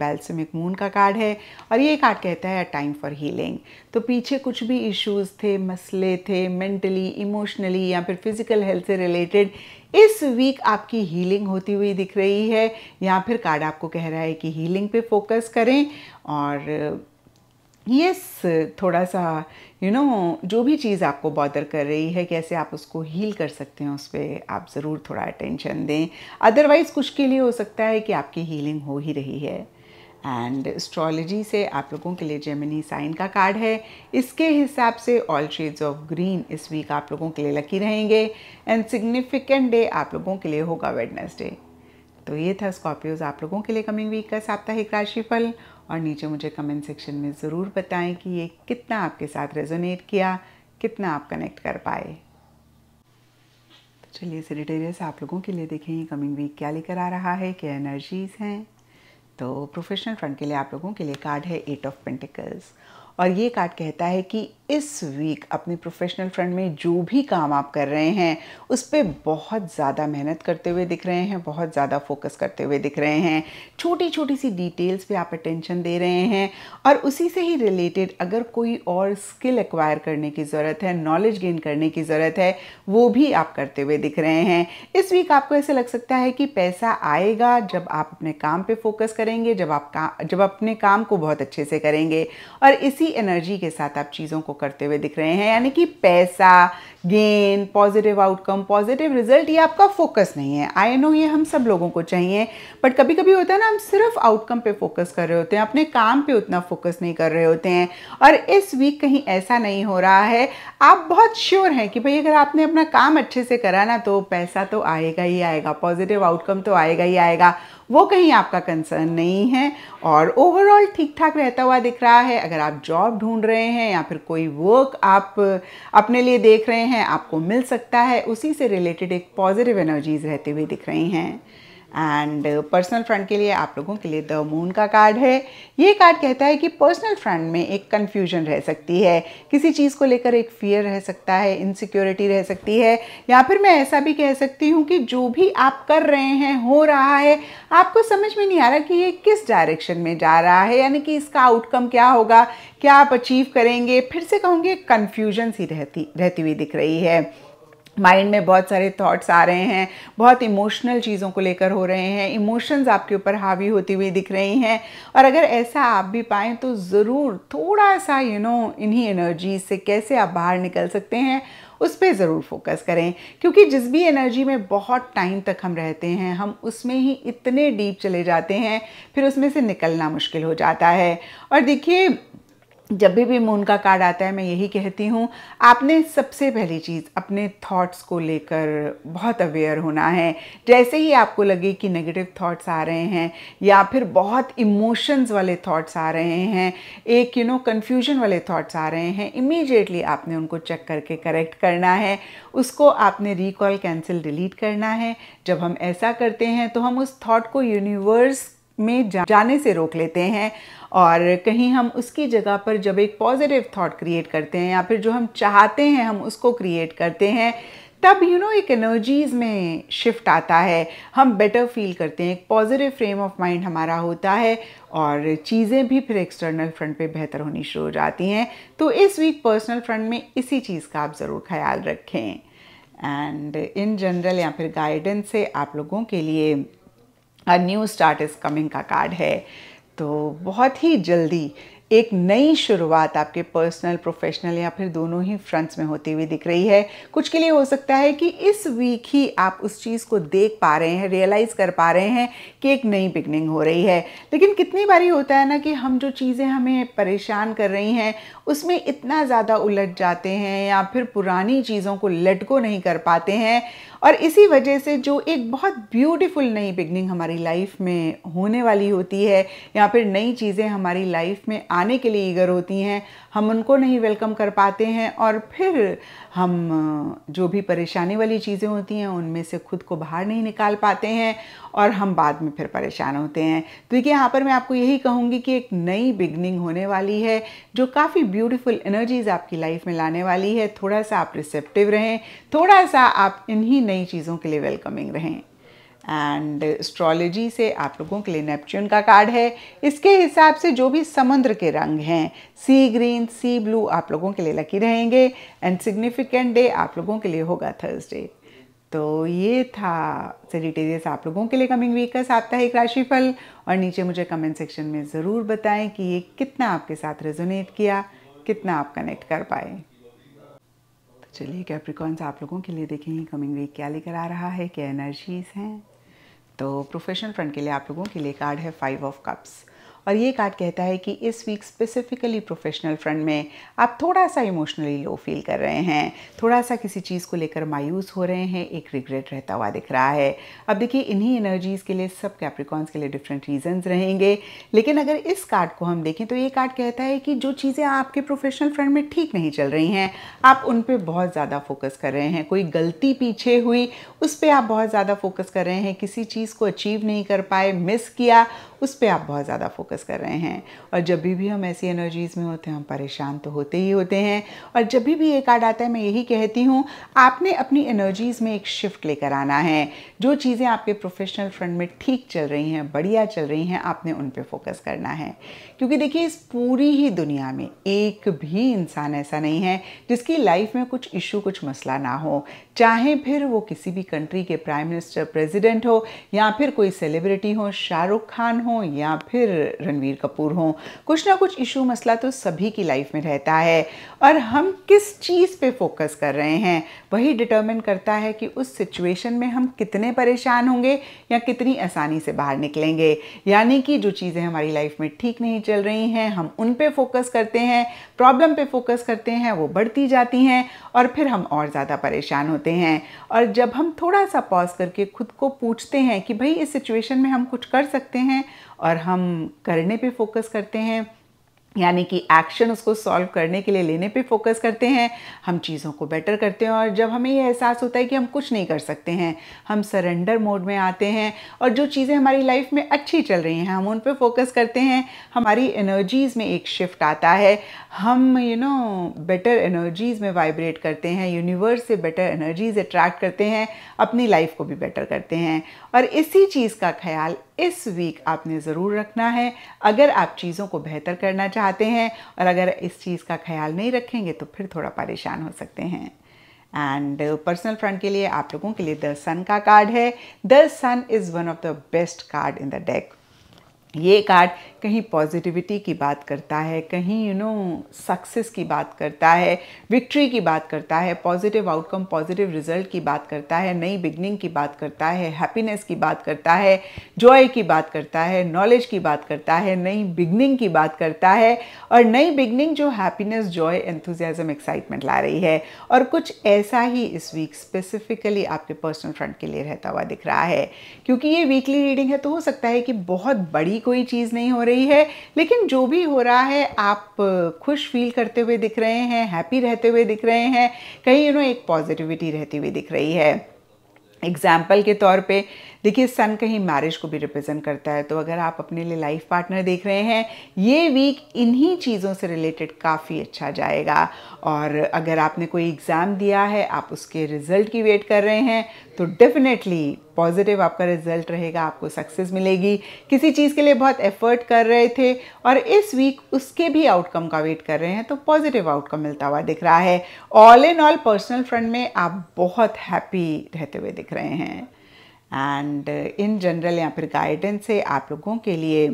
एक मून का कार्ड है और ये कार्ड कहता है टाइम फॉर हीलिंग तो पीछे कुछ भी इश्यूज थे मसले थे मेंटली इमोशनली या फिर फिजिकल हेल्थ से रिलेटेड इस वीक आपकी हीलिंग होती हुई दिख रही है या फिर कार्ड आपको कह रहा है कि हीलिंग पे फोकस करें और यस yes, थोड़ा सा यू you नो know, जो भी चीज़ आपको बॉदर कर रही है कैसे आप उसको हील कर सकते हैं उस पर आप ज़रूर थोड़ा अटेंशन दें अदरवाइज़ कुछ के लिए हो सकता है कि आपकी हीलिंग हो ही रही है एंड एस्ट्रोलॉजी से आप लोगों के लिए जेमिनी साइन का कार्ड है इसके हिसाब से ऑल शेड्स ऑफ ग्रीन इस वीक आप लोगों के लिए लकी रहेंगे एंड सिग्निफिकेंट डे आप लोगों के लिए होगा वेडनेसडे तो ये था स्कॉर्पियोज आप लोगों के लिए कमिंग वीक का साप्ताहिक राशिफल और नीचे मुझे कमेंट सेक्शन में ज़रूर बताएं कि ये कितना आपके साथ रेजोनेट किया कितना आप कनेक्ट कर पाए तो चलिए सेटेरियस आप लोगों के लिए देखें कमिंग वीक क्या लेकर आ रहा है क्या एनर्जीज़ हैं तो प्रोफेशनल फ्रंट के लिए आप लोगों के लिए कार्ड है एट ऑफ पेंटिकल्स और ये कार्ड कहता है कि इस वीक अपने प्रोफेशनल फ्रंट में जो भी काम आप कर रहे हैं उस पर बहुत ज़्यादा मेहनत करते हुए दिख रहे हैं बहुत ज़्यादा फोकस करते हुए दिख रहे हैं छोटी छोटी सी डिटेल्स पे आप अटेंशन दे रहे हैं और उसी से ही रिलेटेड अगर कोई और स्किल एक्वायर करने की ज़रूरत है नॉलेज गेन करने की ज़रूरत है वो भी आप करते हुए दिख रहे हैं इस वीक आपको ऐसे लग सकता है कि पैसा आएगा जब आप अपने काम पर फोकस करेंगे जब आप का जब अपने काम को बहुत अच्छे से करेंगे और इसी एनर्जी के साथ आप चीज़ों को करते हुए दिख रहे हैं यानी कि पैसा gain positive outcome positive result ये आपका फोकस नहीं है आई नो ये हम सब लोगों को चाहिए बट कभी कभी होता है ना हम सिर्फ आउटकम पे फोकस कर रहे होते हैं अपने काम पे उतना फोकस नहीं कर रहे होते हैं और इस वीक कहीं ऐसा नहीं हो रहा है आप बहुत श्योर हैं कि भाई अगर आपने अपना काम अच्छे से करा ना तो पैसा तो आएगा ही आएगा पॉजिटिव आउटकम तो आएगा ही आएगा वो कहीं आपका कंसर्न नहीं है और ओवरऑल ठीक ठाक रहता हुआ दिख रहा है अगर आप जॉब ढूंढ रहे हैं या फिर कोई वर्क आप अपने लिए देख रहे हैं हैं आपको मिल सकता है उसी से रिलेटेड एक पॉजिटिव एनर्जीज रहते हुए दिख रही हैं एंड पर्सनल फ्रंट के लिए आप लोगों के लिए द मून का कार्ड है ये कार्ड कहता है कि पर्सनल फ्रंट में एक कन्फ्यूजन रह सकती है किसी चीज़ को लेकर एक फियर रह सकता है इनसिक्योरिटी रह सकती है या फिर मैं ऐसा भी कह सकती हूँ कि जो भी आप कर रहे हैं हो रहा है आपको समझ में नहीं आ रहा कि ये किस डायरेक्शन में जा रहा है यानी कि इसका आउटकम क्या होगा क्या आप अचीव करेंगे फिर से कहूँगी कन्फ्यूजन सी रहती रहती हुई दिख रही है माइंड में बहुत सारे थॉट्स आ रहे हैं बहुत इमोशनल चीज़ों को लेकर हो रहे हैं इमोशंस आपके ऊपर हावी होती हुई दिख रही हैं और अगर ऐसा आप भी पाएँ तो ज़रूर थोड़ा सा यू नो इन्हीं एनर्जी से कैसे आप बाहर निकल सकते हैं उस पर ज़रूर फोकस करें क्योंकि जिस भी एनर्जी में बहुत टाइम तक हम रहते हैं हम उसमें ही इतने डीप चले जाते हैं फिर उसमें से निकलना मुश्किल हो जाता है और देखिए जब भी भी मून का कार्ड आता है मैं यही कहती हूँ आपने सबसे पहली चीज़ अपने थॉट्स को लेकर बहुत अवेयर होना है जैसे ही आपको लगे कि नेगेटिव थॉट्स आ रहे हैं या फिर बहुत इमोशंस वाले थॉट्स आ रहे हैं एक यू नो कन्फ्यूजन वाले थॉट्स आ रहे हैं इमीजिएटली आपने उनको चेक करके करेक्ट करना है उसको आपने रिकॉल कैंसिल डिलीट करना है जब हम ऐसा करते हैं तो हम उस थॉट को यूनिवर्स में जा जाने से रोक लेते हैं और कहीं हम उसकी जगह पर जब एक पॉजिटिव थॉट क्रिएट करते हैं या फिर जो हम चाहते हैं हम उसको क्रिएट करते हैं तब यू नो एक एनर्जीज में शिफ्ट आता है हम बेटर फील करते हैं एक पॉजिटिव फ्रेम ऑफ माइंड हमारा होता है और चीज़ें भी फिर एक्सटर्नल फ्रंट पे बेहतर होनी शुरू हो जाती हैं तो इस वीक पर्सनल फ्रंट में इसी चीज़ का आप ज़रूर ख्याल रखें एंड इन जनरल या फिर गाइडेंस से आप लोगों के लिए न्यू स्टार्ट इज कमिंग का कार्ड है तो बहुत ही जल्दी एक नई शुरुआत आपके पर्सनल प्रोफेशनल या फिर दोनों ही फ्रंट्स में होती हुई दिख रही है कुछ के लिए हो सकता है कि इस वीक ही आप उस चीज़ को देख पा रहे हैं रियलाइज़ कर पा रहे हैं कि एक नई बिगनिंग हो रही है लेकिन कितनी बारी होता है ना कि हम जो चीज़ें हमें परेशान कर रही हैं उसमें इतना ज़्यादा उलट जाते हैं या फिर पुरानी चीज़ों को लटको नहीं कर पाते हैं और इसी वजह से जो एक बहुत ब्यूटीफुल नई बिगनिंग हमारी लाइफ में होने वाली होती है या फिर नई चीज़ें हमारी लाइफ में आने के लिए ईगर होती हैं हम उनको नहीं वेलकम कर पाते हैं और फिर हम जो भी परेशानी वाली चीज़ें होती हैं उनमें से खुद को बाहर नहीं निकाल पाते हैं और हम बाद में फिर परेशान होते हैं तो देखिए यहाँ पर मैं आपको यही कहूँगी कि एक नई बिगनिंग होने वाली है जो काफ़ी ब्यूटीफुल एनर्जीज़ आपकी लाइफ में लाने वाली है थोड़ा सा आप रिसेप्टिव रहें थोड़ा सा आप इन्हीं नई चीज़ों के लिए वेलकमिंग रहें एंड एस्ट्रोलॉजी से आप लोगों के लिए नेपच्यून का कार्ड है इसके हिसाब से जो भी समुद्र के रंग हैं सी ग्रीन सी ब्लू आप लोगों के लिए लकी रहेंगे एंड सिग्निफिकेंट डे आप लोगों के लिए होगा थर्सडे तो ये था सेजिटेरियस आप लोगों के लिए कमिंग वीक का साप्ताहिक राशिफल और नीचे मुझे कमेंट सेक्शन में ज़रूर बताएं कि ये कितना आपके साथ रेजोनेट किया कितना आप कनेक्ट कर पाए तो चलिए कैप्रिकॉन्स आप लोगों के लिए देखेंगे कमिंग वीक क्या लेकर आ रहा है क्या एनर्जीज हैं तो प्रोफेशनल फ्रंट के लिए आप लोगों के लिए कार्ड है फाइव ऑफ कप्स और ये कार्ड कहता है कि इस वीक स्पेसिफिकली प्रोफेशनल फ्रंट में आप थोड़ा सा इमोशनली लो फील कर रहे हैं थोड़ा सा किसी चीज़ को लेकर मायूस हो रहे हैं एक रिग्रेट रहता हुआ दिख रहा है अब देखिए इन्हीं एनर्जीज़ के लिए सब कैप्रिकॉन्स के लिए डिफरेंट रीज़न्स रहेंगे लेकिन अगर इस कार्ड को हम देखें तो ये कार्ड कहता है कि जो चीज़ें आपके प्रोफेशनल फ्रंट में ठीक नहीं चल रही हैं आप उन पर बहुत ज़्यादा फोकस कर रहे हैं कोई गलती पीछे हुई उस पर आप बहुत ज़्यादा फोकस कर रहे हैं किसी चीज़ को अचीव नहीं कर पाए मिस किया उस पर आप बहुत ज़्यादा फोकस कर रहे हैं और जब भी भी हम ऐसी एनर्जीज़ में होते हैं हम परेशान तो होते ही होते हैं और जब भी भी ये कार्ड आता है मैं यही कहती हूँ आपने अपनी एनर्जीज़ में एक शिफ्ट लेकर आना है जो चीज़ें आपके प्रोफेशनल फ्रंट में ठीक चल रही हैं बढ़िया चल रही हैं आपने उन पर फोकस करना है क्योंकि देखिए इस पूरी ही दुनिया में एक भी इंसान ऐसा नहीं है जिसकी लाइफ में कुछ इशू कुछ मसला ना हो चाहे फिर वो किसी भी कंट्री के प्राइम मिनिस्टर प्रेसिडेंट हो या फिर कोई सेलिब्रिटी हो शाहरुख खान हो या फिर रणवीर कपूर हो कुछ ना कुछ इशू मसला तो सभी की लाइफ में रहता है और हम किस चीज़ पे फोकस कर रहे हैं वही डिटर्मिन करता है कि उस सिचुएशन में हम कितने परेशान होंगे या कितनी आसानी से बाहर निकलेंगे यानी कि जो चीज़ें हमारी लाइफ में ठीक नहीं चल रही हैं हम उन पे फोकस करते हैं प्रॉब्लम पे फोकस करते हैं वो बढ़ती जाती हैं और फिर हम और ज़्यादा परेशान होते हैं और जब हम थोड़ा सा पॉज करके खुद को पूछते हैं कि भाई इस सिचुएशन में हम कुछ कर सकते हैं और हम करने पे फोकस करते हैं यानी कि एक्शन उसको सॉल्व करने के लिए लेने पे फोकस करते हैं हम चीज़ों को बेटर करते हैं और जब हमें ये एहसास होता है कि हम कुछ नहीं कर सकते हैं हम सरेंडर मोड में आते हैं और जो चीज़ें हमारी लाइफ में अच्छी चल रही हैं हम उन पे फोकस करते हैं हमारी एनर्जीज़ में एक शिफ्ट आता है हम यू नो बेटर एनर्जीज़ में वाइब्रेट करते हैं यूनिवर्स से बेटर एनर्जीज़ अट्रैक्ट करते हैं अपनी लाइफ को भी बेटर करते हैं और इसी चीज़ का ख्याल इस वीक आपने ज़रूर रखना है अगर आप चीज़ों को बेहतर करना चाहते हैं और अगर इस चीज़ का ख्याल नहीं रखेंगे तो फिर थोड़ा परेशान हो सकते हैं एंड पर्सनल फ्रंट के लिए आप लोगों के लिए द सन का कार्ड है the sun is one of the best card in the deck ये कार्ड कहीं पॉजिटिविटी की बात करता है कहीं यू नो सक्सेस की बात करता है विक्ट्री की बात करता है पॉजिटिव आउटकम पॉजिटिव रिजल्ट की बात करता है नई बिगनिंग की बात करता है हैप्पीनेस की बात करता है जॉय की बात करता है नॉलेज की बात करता है नई बिगनिंग की बात करता है और नई बिगनिंग जो हैप्पीनेस जॉय एंथुजियाज़म एक्साइटमेंट ला रही है और कुछ ऐसा ही इस वीक स्पेसिफिकली आपके पर्सनल फ्रंट के लिए रहता हुआ दिख रहा है क्योंकि ये वीकली रीडिंग है तो हो सकता है कि बहुत बड़ी बड़ी कोई चीज़ नहीं हो रही है लेकिन जो भी हो रहा है आप खुश फील करते हुए दिख रहे हैं हैप्पी रहते हुए दिख रहे हैं कहीं यू नो एक पॉजिटिविटी रहती हुई दिख रही है एग्जाम्पल के तौर पर देखिए सन कहीं मैरिज को भी रिप्रेजेंट करता है तो अगर आप अपने लिए लाइफ पार्टनर देख रहे हैं ये वीक इन्हीं चीज़ों से रिलेटेड काफ़ी अच्छा जाएगा और अगर आपने कोई एग्ज़ाम दिया है आप उसके रिज़ल्ट की वेट कर रहे हैं तो डेफिनेटली पॉजिटिव आपका रिजल्ट रहेगा आपको सक्सेस मिलेगी किसी चीज़ के लिए बहुत एफर्ट कर रहे थे और इस वीक उसके भी आउटकम का वेट कर रहे हैं तो पॉजिटिव आउटकम मिलता हुआ दिख रहा है all in all personal front में आप बहुत हैप्पी रहते हुए दिख रहे हैं एंड इन जनरल या फिर गाइडेंस से आप लोगों के लिए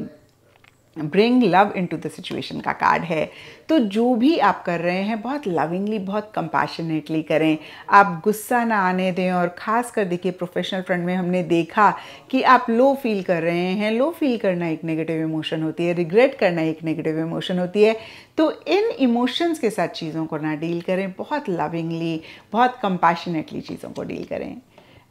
bring love into the situation का कार्ड है तो जो भी आप कर रहे हैं बहुत लविंगली बहुत कंपैशनेटली करें आप गुस्सा ना आने दें और ख़ास कर देखिए प्रोफेशनल फ्रंट में हमने देखा कि आप लो फील कर रहे हैं लो फील करना एक नेगेटिव इमोशन होती है रिग्रेट करना एक नेगेटिव इमोशन होती है तो इन इमोशंस के साथ चीज़ों को ना डील करें बहुत लविंगली बहुत कंपैशनेटली चीज़ों को डील करें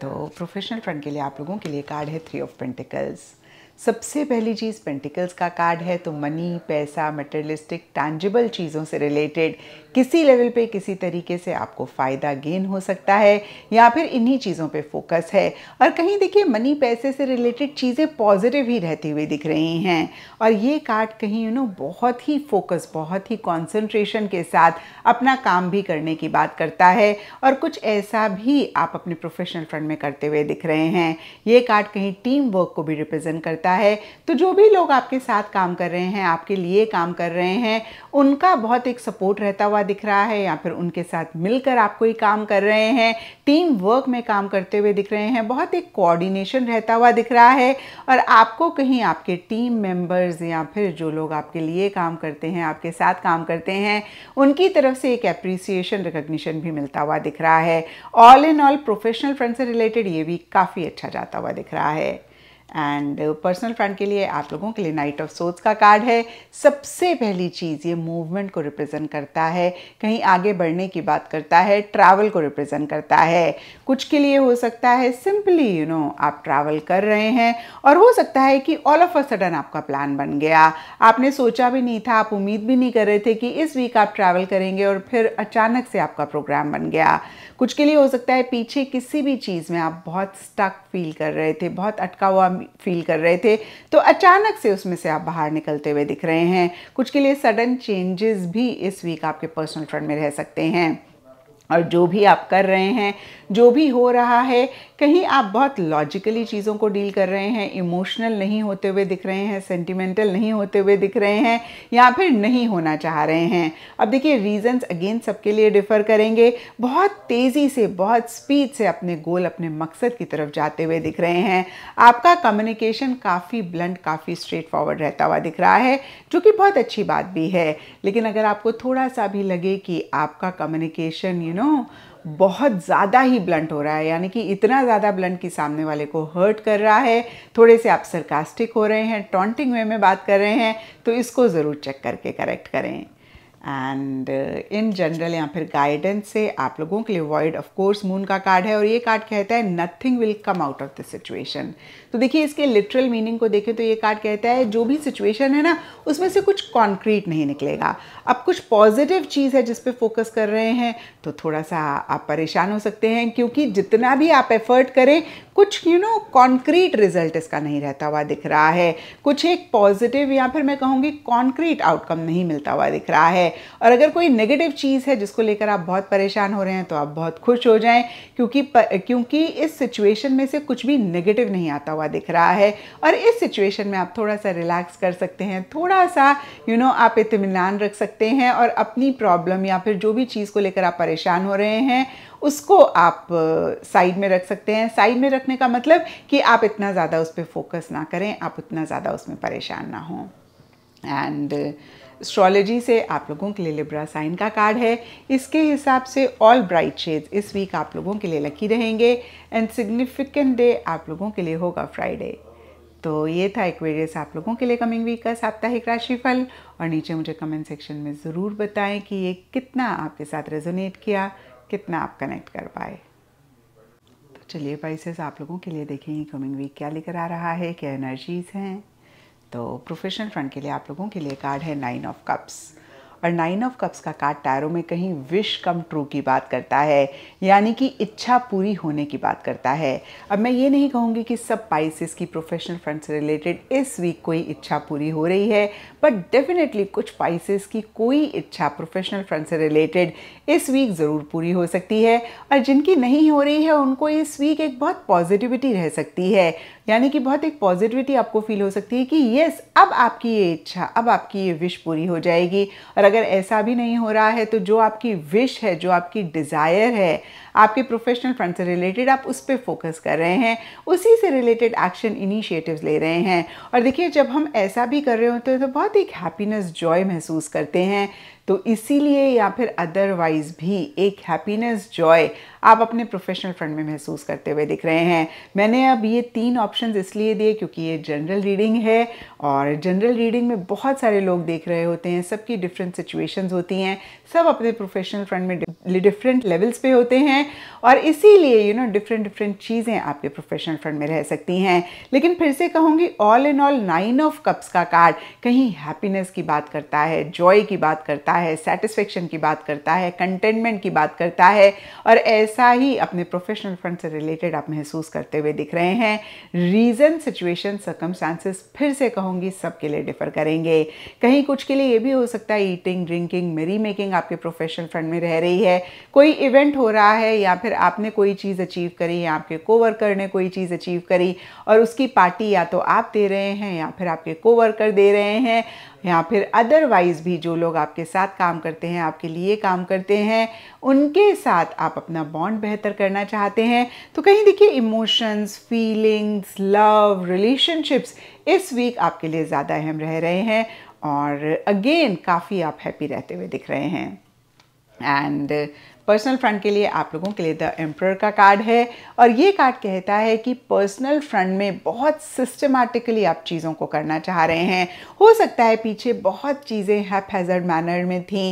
तो प्रोफेशनल फ्रंट के लिए आप लोगों के लिए कार्ड है थ्री ऑफ पेंटिकल्स सबसे पहली चीज़ पेंटिकल्स का कार्ड है तो मनी पैसा मटेरियलिस्टिक टैंजिबल चीज़ों से रिलेटेड किसी लेवल पे किसी तरीके से आपको फ़ायदा गेन हो सकता है या फिर इन्हीं चीज़ों पे फोकस है और कहीं देखिए मनी पैसे से रिलेटेड चीज़ें पॉजिटिव ही रहती हुई दिख रही हैं और ये कार्ड कहीं यू नो बहुत ही फोकस बहुत ही कॉन्सेंट्रेशन के साथ अपना काम भी करने की बात करता है और कुछ ऐसा भी आप अपने प्रोफेशनल फ्रंट में करते हुए दिख रहे हैं ये कार्ड कहीं टीम वर्क को भी रिप्रेजेंट करता है तो जो भी लोग आपके साथ काम कर रहे हैं आपके लिए काम कर रहे हैं उनका बहुत एक सपोर्ट रहता हुआ हुआ दिख रहा है या फिर उनके साथ मिलकर आप कोई काम कर रहे हैं टीम वर्क में काम करते हुए दिख रहे हैं बहुत एक कोऑर्डिनेशन रहता हुआ दिख रहा है और आपको कहीं आपके टीम मेंबर्स या फिर जो लोग आपके लिए काम करते हैं आपके साथ काम करते हैं उनकी तरफ से एक अप्रिसिएशन रिकग्निशन भी मिलता हुआ दिख रहा है all in all professional friend से रिलेटेड ये भी काफ़ी अच्छा जाता हुआ दिख रहा है एंड पर्सनल फ्रेंड के लिए आप लोगों के लिए नाइट ऑफ सोच का कार्ड है सबसे पहली चीज़ ये मूवमेंट को रिप्रेजेंट करता है कहीं आगे बढ़ने की बात करता है ट्रैवल को रिप्रेजेंट करता है कुछ के लिए हो सकता है सिंपली यू नो आप ट्रैवल कर रहे हैं और हो सकता है कि ऑल ऑफ अ सडन आपका प्लान बन गया आपने सोचा भी नहीं था आप उम्मीद भी नहीं कर रहे थे कि इस वीक आप ट्रैवल करेंगे और फिर अचानक से आपका प्रोग्राम बन गया कुछ के लिए हो सकता है पीछे किसी भी चीज़ में आप बहुत स्टक फील कर रहे थे बहुत अटका हुआ फील कर रहे थे तो अचानक से उसमें से आप बाहर निकलते हुए दिख रहे हैं कुछ के लिए सडन चेंजेस भी इस वीक आपके पर्सनल फ्रेंड में रह सकते हैं और जो भी आप कर रहे हैं जो भी हो रहा है कहीं आप बहुत लॉजिकली चीज़ों को डील कर रहे हैं इमोशनल नहीं होते हुए दिख रहे हैं सेंटिमेंटल नहीं होते हुए दिख रहे हैं या फिर नहीं होना चाह रहे हैं अब देखिए रीजंस अगेन सबके लिए डिफ़र करेंगे बहुत तेज़ी से बहुत स्पीड से अपने गोल अपने मकसद की तरफ जाते हुए दिख रहे हैं आपका कम्युनिकेशन काफ़ी ब्लंट काफ़ी स्ट्रेट फॉरवर्ड रहता हुआ दिख रहा है जो कि बहुत अच्छी बात भी है लेकिन अगर आपको थोड़ा सा भी लगे कि आपका कम्युनिकेशन यू नो बहुत ज़्यादा ही ब्लंट हो रहा है यानी कि इतना ज़्यादा ब्लंट कि सामने वाले को हर्ट कर रहा है थोड़े से आप सरकास्टिक हो रहे हैं टॉन्टिंग वे में बात कर रहे हैं तो इसको ज़रूर चेक करके करेक्ट करें एंड इन जनरल या फिर गाइडेंस से आप लोगों के लिए वॉइड ऑफ कोर्स मून का कार्ड है और ये कार्ड कहता है nothing will come out of this situation तो देखिए इसके लिटरल मीनिंग को देखें तो ये कार्ड कहता है जो भी सिचुएशन है ना उसमें से कुछ कॉन्क्रीट नहीं निकलेगा अब कुछ पॉजिटिव चीज़ है जिस पे फोकस कर रहे हैं तो थोड़ा सा आप परेशान हो सकते हैं क्योंकि जितना भी आप एफर्ट करें कुछ यू नो कॉन्क्रीट रिजल्ट इसका नहीं रहता हुआ दिख रहा है कुछ एक पॉजिटिव या फिर मैं कहूँगी कॉन्क्रीट आउटकम नहीं मिलता हुआ दिख रहा है और अगर कोई नेगेटिव चीज़ है जिसको लेकर आप बहुत परेशान हो रहे हैं तो आप बहुत खुश हो जाएं क्योंकि क्योंकि इस सिचुएशन में से कुछ भी नेगेटिव नहीं आता हुआ दिख रहा है और इस सिचुएशन में आप थोड़ा सा रिलैक्स कर सकते हैं थोड़ा सा यू you नो know, आप इतमान रख सकते हैं और अपनी प्रॉब्लम या फिर जो भी चीज़ को लेकर आप परेशान हो रहे हैं उसको आप साइड में रख सकते हैं साइड में रखने का मतलब कि आप इतना ज़्यादा उस पर फोकस ना करें आप उतना ज़्यादा उसमें परेशान ना हों एंड uh, एस्ट्रोलॉजी से आप लोगों के लिए लिब्रा साइन का कार्ड है इसके हिसाब से ऑल ब्राइट शेड्स इस वीक आप लोगों के लिए लकी रहेंगे एंड सिग्निफिकेंट डे आप लोगों के लिए होगा फ्राइडे तो ये था एक्वेरियस आप लोगों के लिए कमिंग वीक का साप्ताहिक राशिफल और नीचे मुझे कमेंट सेक्शन में ज़रूर बताएं कि ये कितना आपके साथ रेजोनेट किया कितना आप कनेक्ट कर पाए तो चलिए पाइसेस आप लोगों के लिए देखेंगे कमिंग वीक क्या लेकर आ रहा है क्या एनर्जीज़ हैं तो प्रोफेशनल फ्रंट के लिए आप लोगों के लिए कार्ड है नाइन ऑफ कप्स और नाइन ऑफ कप्स का कार्ड टैरो में कहीं विश कम ट्रू की बात करता है यानी कि इच्छा पूरी होने की बात करता है अब मैं ये नहीं कहूँगी कि सब पाइसिस की प्रोफेशनल फ्रेंड से रिलेटेड इस वीक कोई इच्छा पूरी हो रही है बट डेफिनेटली कुछ पाइसिस की कोई इच्छा प्रोफेशनल फ्रेंड से रिलेटेड इस वीक ज़रूर पूरी हो सकती है और जिनकी नहीं हो रही है उनको इस वीक एक बहुत पॉजिटिविटी रह सकती है यानी कि बहुत एक पॉजिटिविटी आपको फील हो सकती है कि येस अब आपकी ये इच्छा अब आपकी ये विश पूरी हो जाएगी और अगर ऐसा भी नहीं हो रहा है तो जो आपकी विश है जो आपकी डिज़ायर है आपके प्रोफेशनल फ्रंट से रिलेटेड आप उस पर फोकस कर रहे हैं उसी से रिलेटेड एक्शन इनिशिएटिव्स ले रहे हैं और देखिए जब हम ऐसा भी कर रहे होते हैं तो बहुत एक हैप्पीनेस जॉय महसूस करते हैं तो इसीलिए या फिर अदरवाइज भी एक हैप्पीनेस जॉय आप अपने प्रोफेशनल फ्रंट में महसूस करते हुए दिख रहे हैं मैंने अब ये तीन ऑप्शंस इसलिए दिए क्योंकि ये जनरल रीडिंग है और जनरल रीडिंग में बहुत सारे लोग देख रहे होते हैं सबकी डिफरेंट सिचुएशंस होती हैं सब अपने प्रोफेशनल फ्रंट में डिफरेंट लेवल्स पे होते हैं और इसीलिए यू नो डिफरेंट डिफरेंट चीज़ें आपके प्रोफेशनल फ्रंट में रह सकती हैं लेकिन फिर से कहूँगी all in all nine of cups का कार्ड कहीं हैप्पीनेस की बात करता है जॉय की बात करता है है सेटिस्फेक्शन की बात करता है कंटेनमेंट की बात करता है और ऐसा ही अपने प्रोफेशनल फ्रंट से रिलेटेड आप महसूस करते हुए दिख रहे हैं रीज़न सिचुएशन सर्कमस्टांसेस फिर से कहूँगी सबके लिए डिफर करेंगे कहीं कुछ के लिए ये भी हो सकता है ईटिंग ड्रिंकिंग मेरी मेकिंग आपके प्रोफेशनल फ्रंट में रह रही है कोई इवेंट हो रहा है या फिर आपने कोई चीज़ अचीव करी या आपके कोवर्कर ने कोई चीज़ अचीव करी और उसकी पार्टी या तो आप दे रहे हैं या फिर आपके कोवर्कर दे रहे हैं या फिर अदरवाइज़ भी जो लोग आपके साथ काम करते हैं आपके लिए काम करते हैं उनके साथ आप अपना बॉन्ड बेहतर करना चाहते हैं तो कहीं देखिए इमोशंस फीलिंग्स लव रिलेशनशिप्स इस वीक आपके लिए ज़्यादा अहम रह रहे हैं और अगेन काफ़ी आप हैप्पी रहते हुए दिख रहे हैं एंड पर्सनल फ्रंट के लिए आप लोगों के लिए द एम्प्रयर का कार्ड है और ये कार्ड कहता है कि पर्सनल फ्रंट में बहुत सिस्टमैटिकली आप चीज़ों को करना चाह रहे हैं हो सकता है पीछे बहुत चीज़ें हैप हैजर्ड मैनर में थी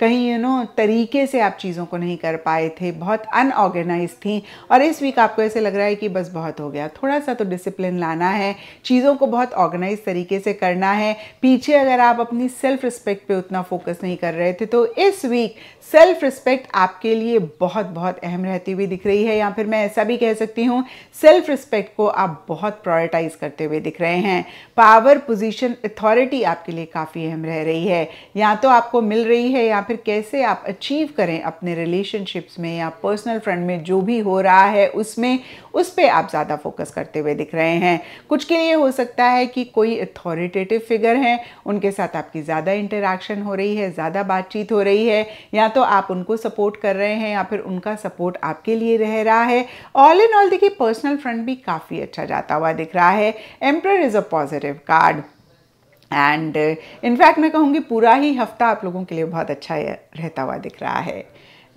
कहीं यू नो तरीके से आप चीज़ों को नहीं कर पाए थे बहुत अनऑर्गेनाइज थी और इस वीक आपको ऐसे लग रहा है कि बस बहुत हो गया थोड़ा सा तो डिसिप्लिन लाना है चीज़ों को बहुत ऑर्गेनाइज तरीके से करना है पीछे अगर आप अपनी सेल्फ रिस्पेक्ट पे उतना फोकस नहीं कर रहे थे तो इस वीक सेल्फ रिस्पेक्ट आपके लिए बहुत बहुत अहम रहती हुई दिख रही है या फिर मैं ऐसा भी कह सकती हूँ सेल्फ रिस्पेक्ट को आप बहुत प्रायोरिटाइज करते हुए दिख रहे हैं पावर पोजीशन अथॉरिटी आपके लिए काफ़ी अहम रह रही है या तो आपको मिल रही है या फिर कैसे आप अचीव करें अपने रिलेशनशिप्स में या पर्सनल फ्रेंड में जो भी हो रहा है उसमें उस पर आप ज़्यादा फोकस करते हुए दिख रहे हैं कुछ के लिए हो सकता है कि कोई अथॉरिटेटिव फिगर है उनके साथ आपकी ज़्यादा इंटरेक्शन हो रही है ज़्यादा बातचीत हो रही है या तो आप उनको सपोर्ट कर रहे हैं या फिर उनका सपोर्ट आपके लिए रह रहा है ऑल इन ऑल देखिए पर्सनल फ्रेंड भी काफ़ी अच्छा जाता हुआ दिख रहा है emperor is a positive card and in fact uh, मैं कहूँगी पूरा ही हफ्ता आप लोगों के लिए बहुत अच्छा रहता हुआ दिख रहा है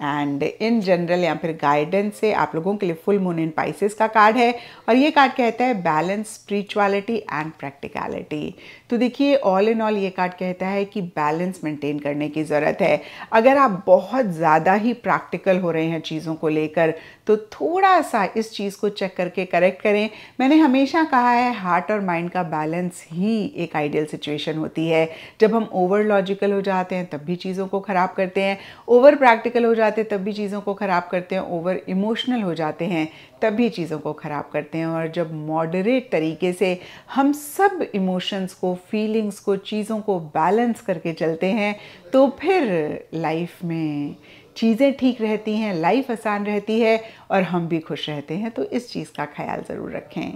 एंड इन जनरल या फिर गाइडेंस से आप लोगों के लिए फुल मून इन पाइसिस का कार्ड है और ये कार्ड कहता है बैलेंस स्पिरिचुअलिटी एंड प्रैक्टिकलिटी तो देखिए ऑल इन ऑल ये कार्ड कहता है कि बैलेंस मेंटेन करने की ज़रूरत है अगर आप बहुत ज़्यादा ही प्रैक्टिकल हो रहे हैं चीज़ों को लेकर तो थोड़ा सा इस चीज़ को चेक करके करेक्ट करें मैंने हमेशा कहा है हार्ट और माइंड का बैलेंस ही एक आइडियल सिचुएशन होती है जब हम ओवर लॉजिकल हो जाते हैं तब भी चीज़ों को ख़राब करते हैं ओवर प्रैक्टिकल हो जाते हैं तब भी चीज़ों को ख़राब करते हैं ओवर इमोशनल हो जाते हैं तब भी चीज़ों को ख़राब करते हैं और जब मॉडरेट तरीके से हम सब इमोशंस को फीलिंग्स को चीज़ों को बैलेंस करके चलते हैं तो फिर लाइफ में चीज़ें ठीक रहती हैं लाइफ आसान रहती है और हम भी खुश रहते हैं तो इस चीज़ का ख्याल ज़रूर रखें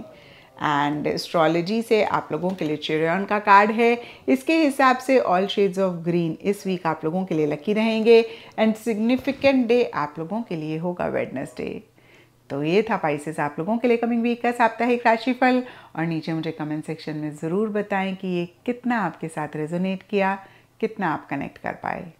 एंड एस्ट्रोलॉजी से आप लोगों के लिए चिरियन का कार्ड है इसके हिसाब से ऑल शेड्स ऑफ ग्रीन इस वीक आप लोगों के लिए लकी रहेंगे एंड सिग्निफिकेंट डे आप लोगों के लिए होगा वेडनेसडे तो ये था पाइसेस आप लोगों के लिए कमिंग वीक का साप्ताहिक राशिफल और नीचे मुझे कमेंट सेक्शन में ज़रूर बताएं कि ये कितना आपके साथ रेजोनेट किया कितना आप कनेक्ट कर पाए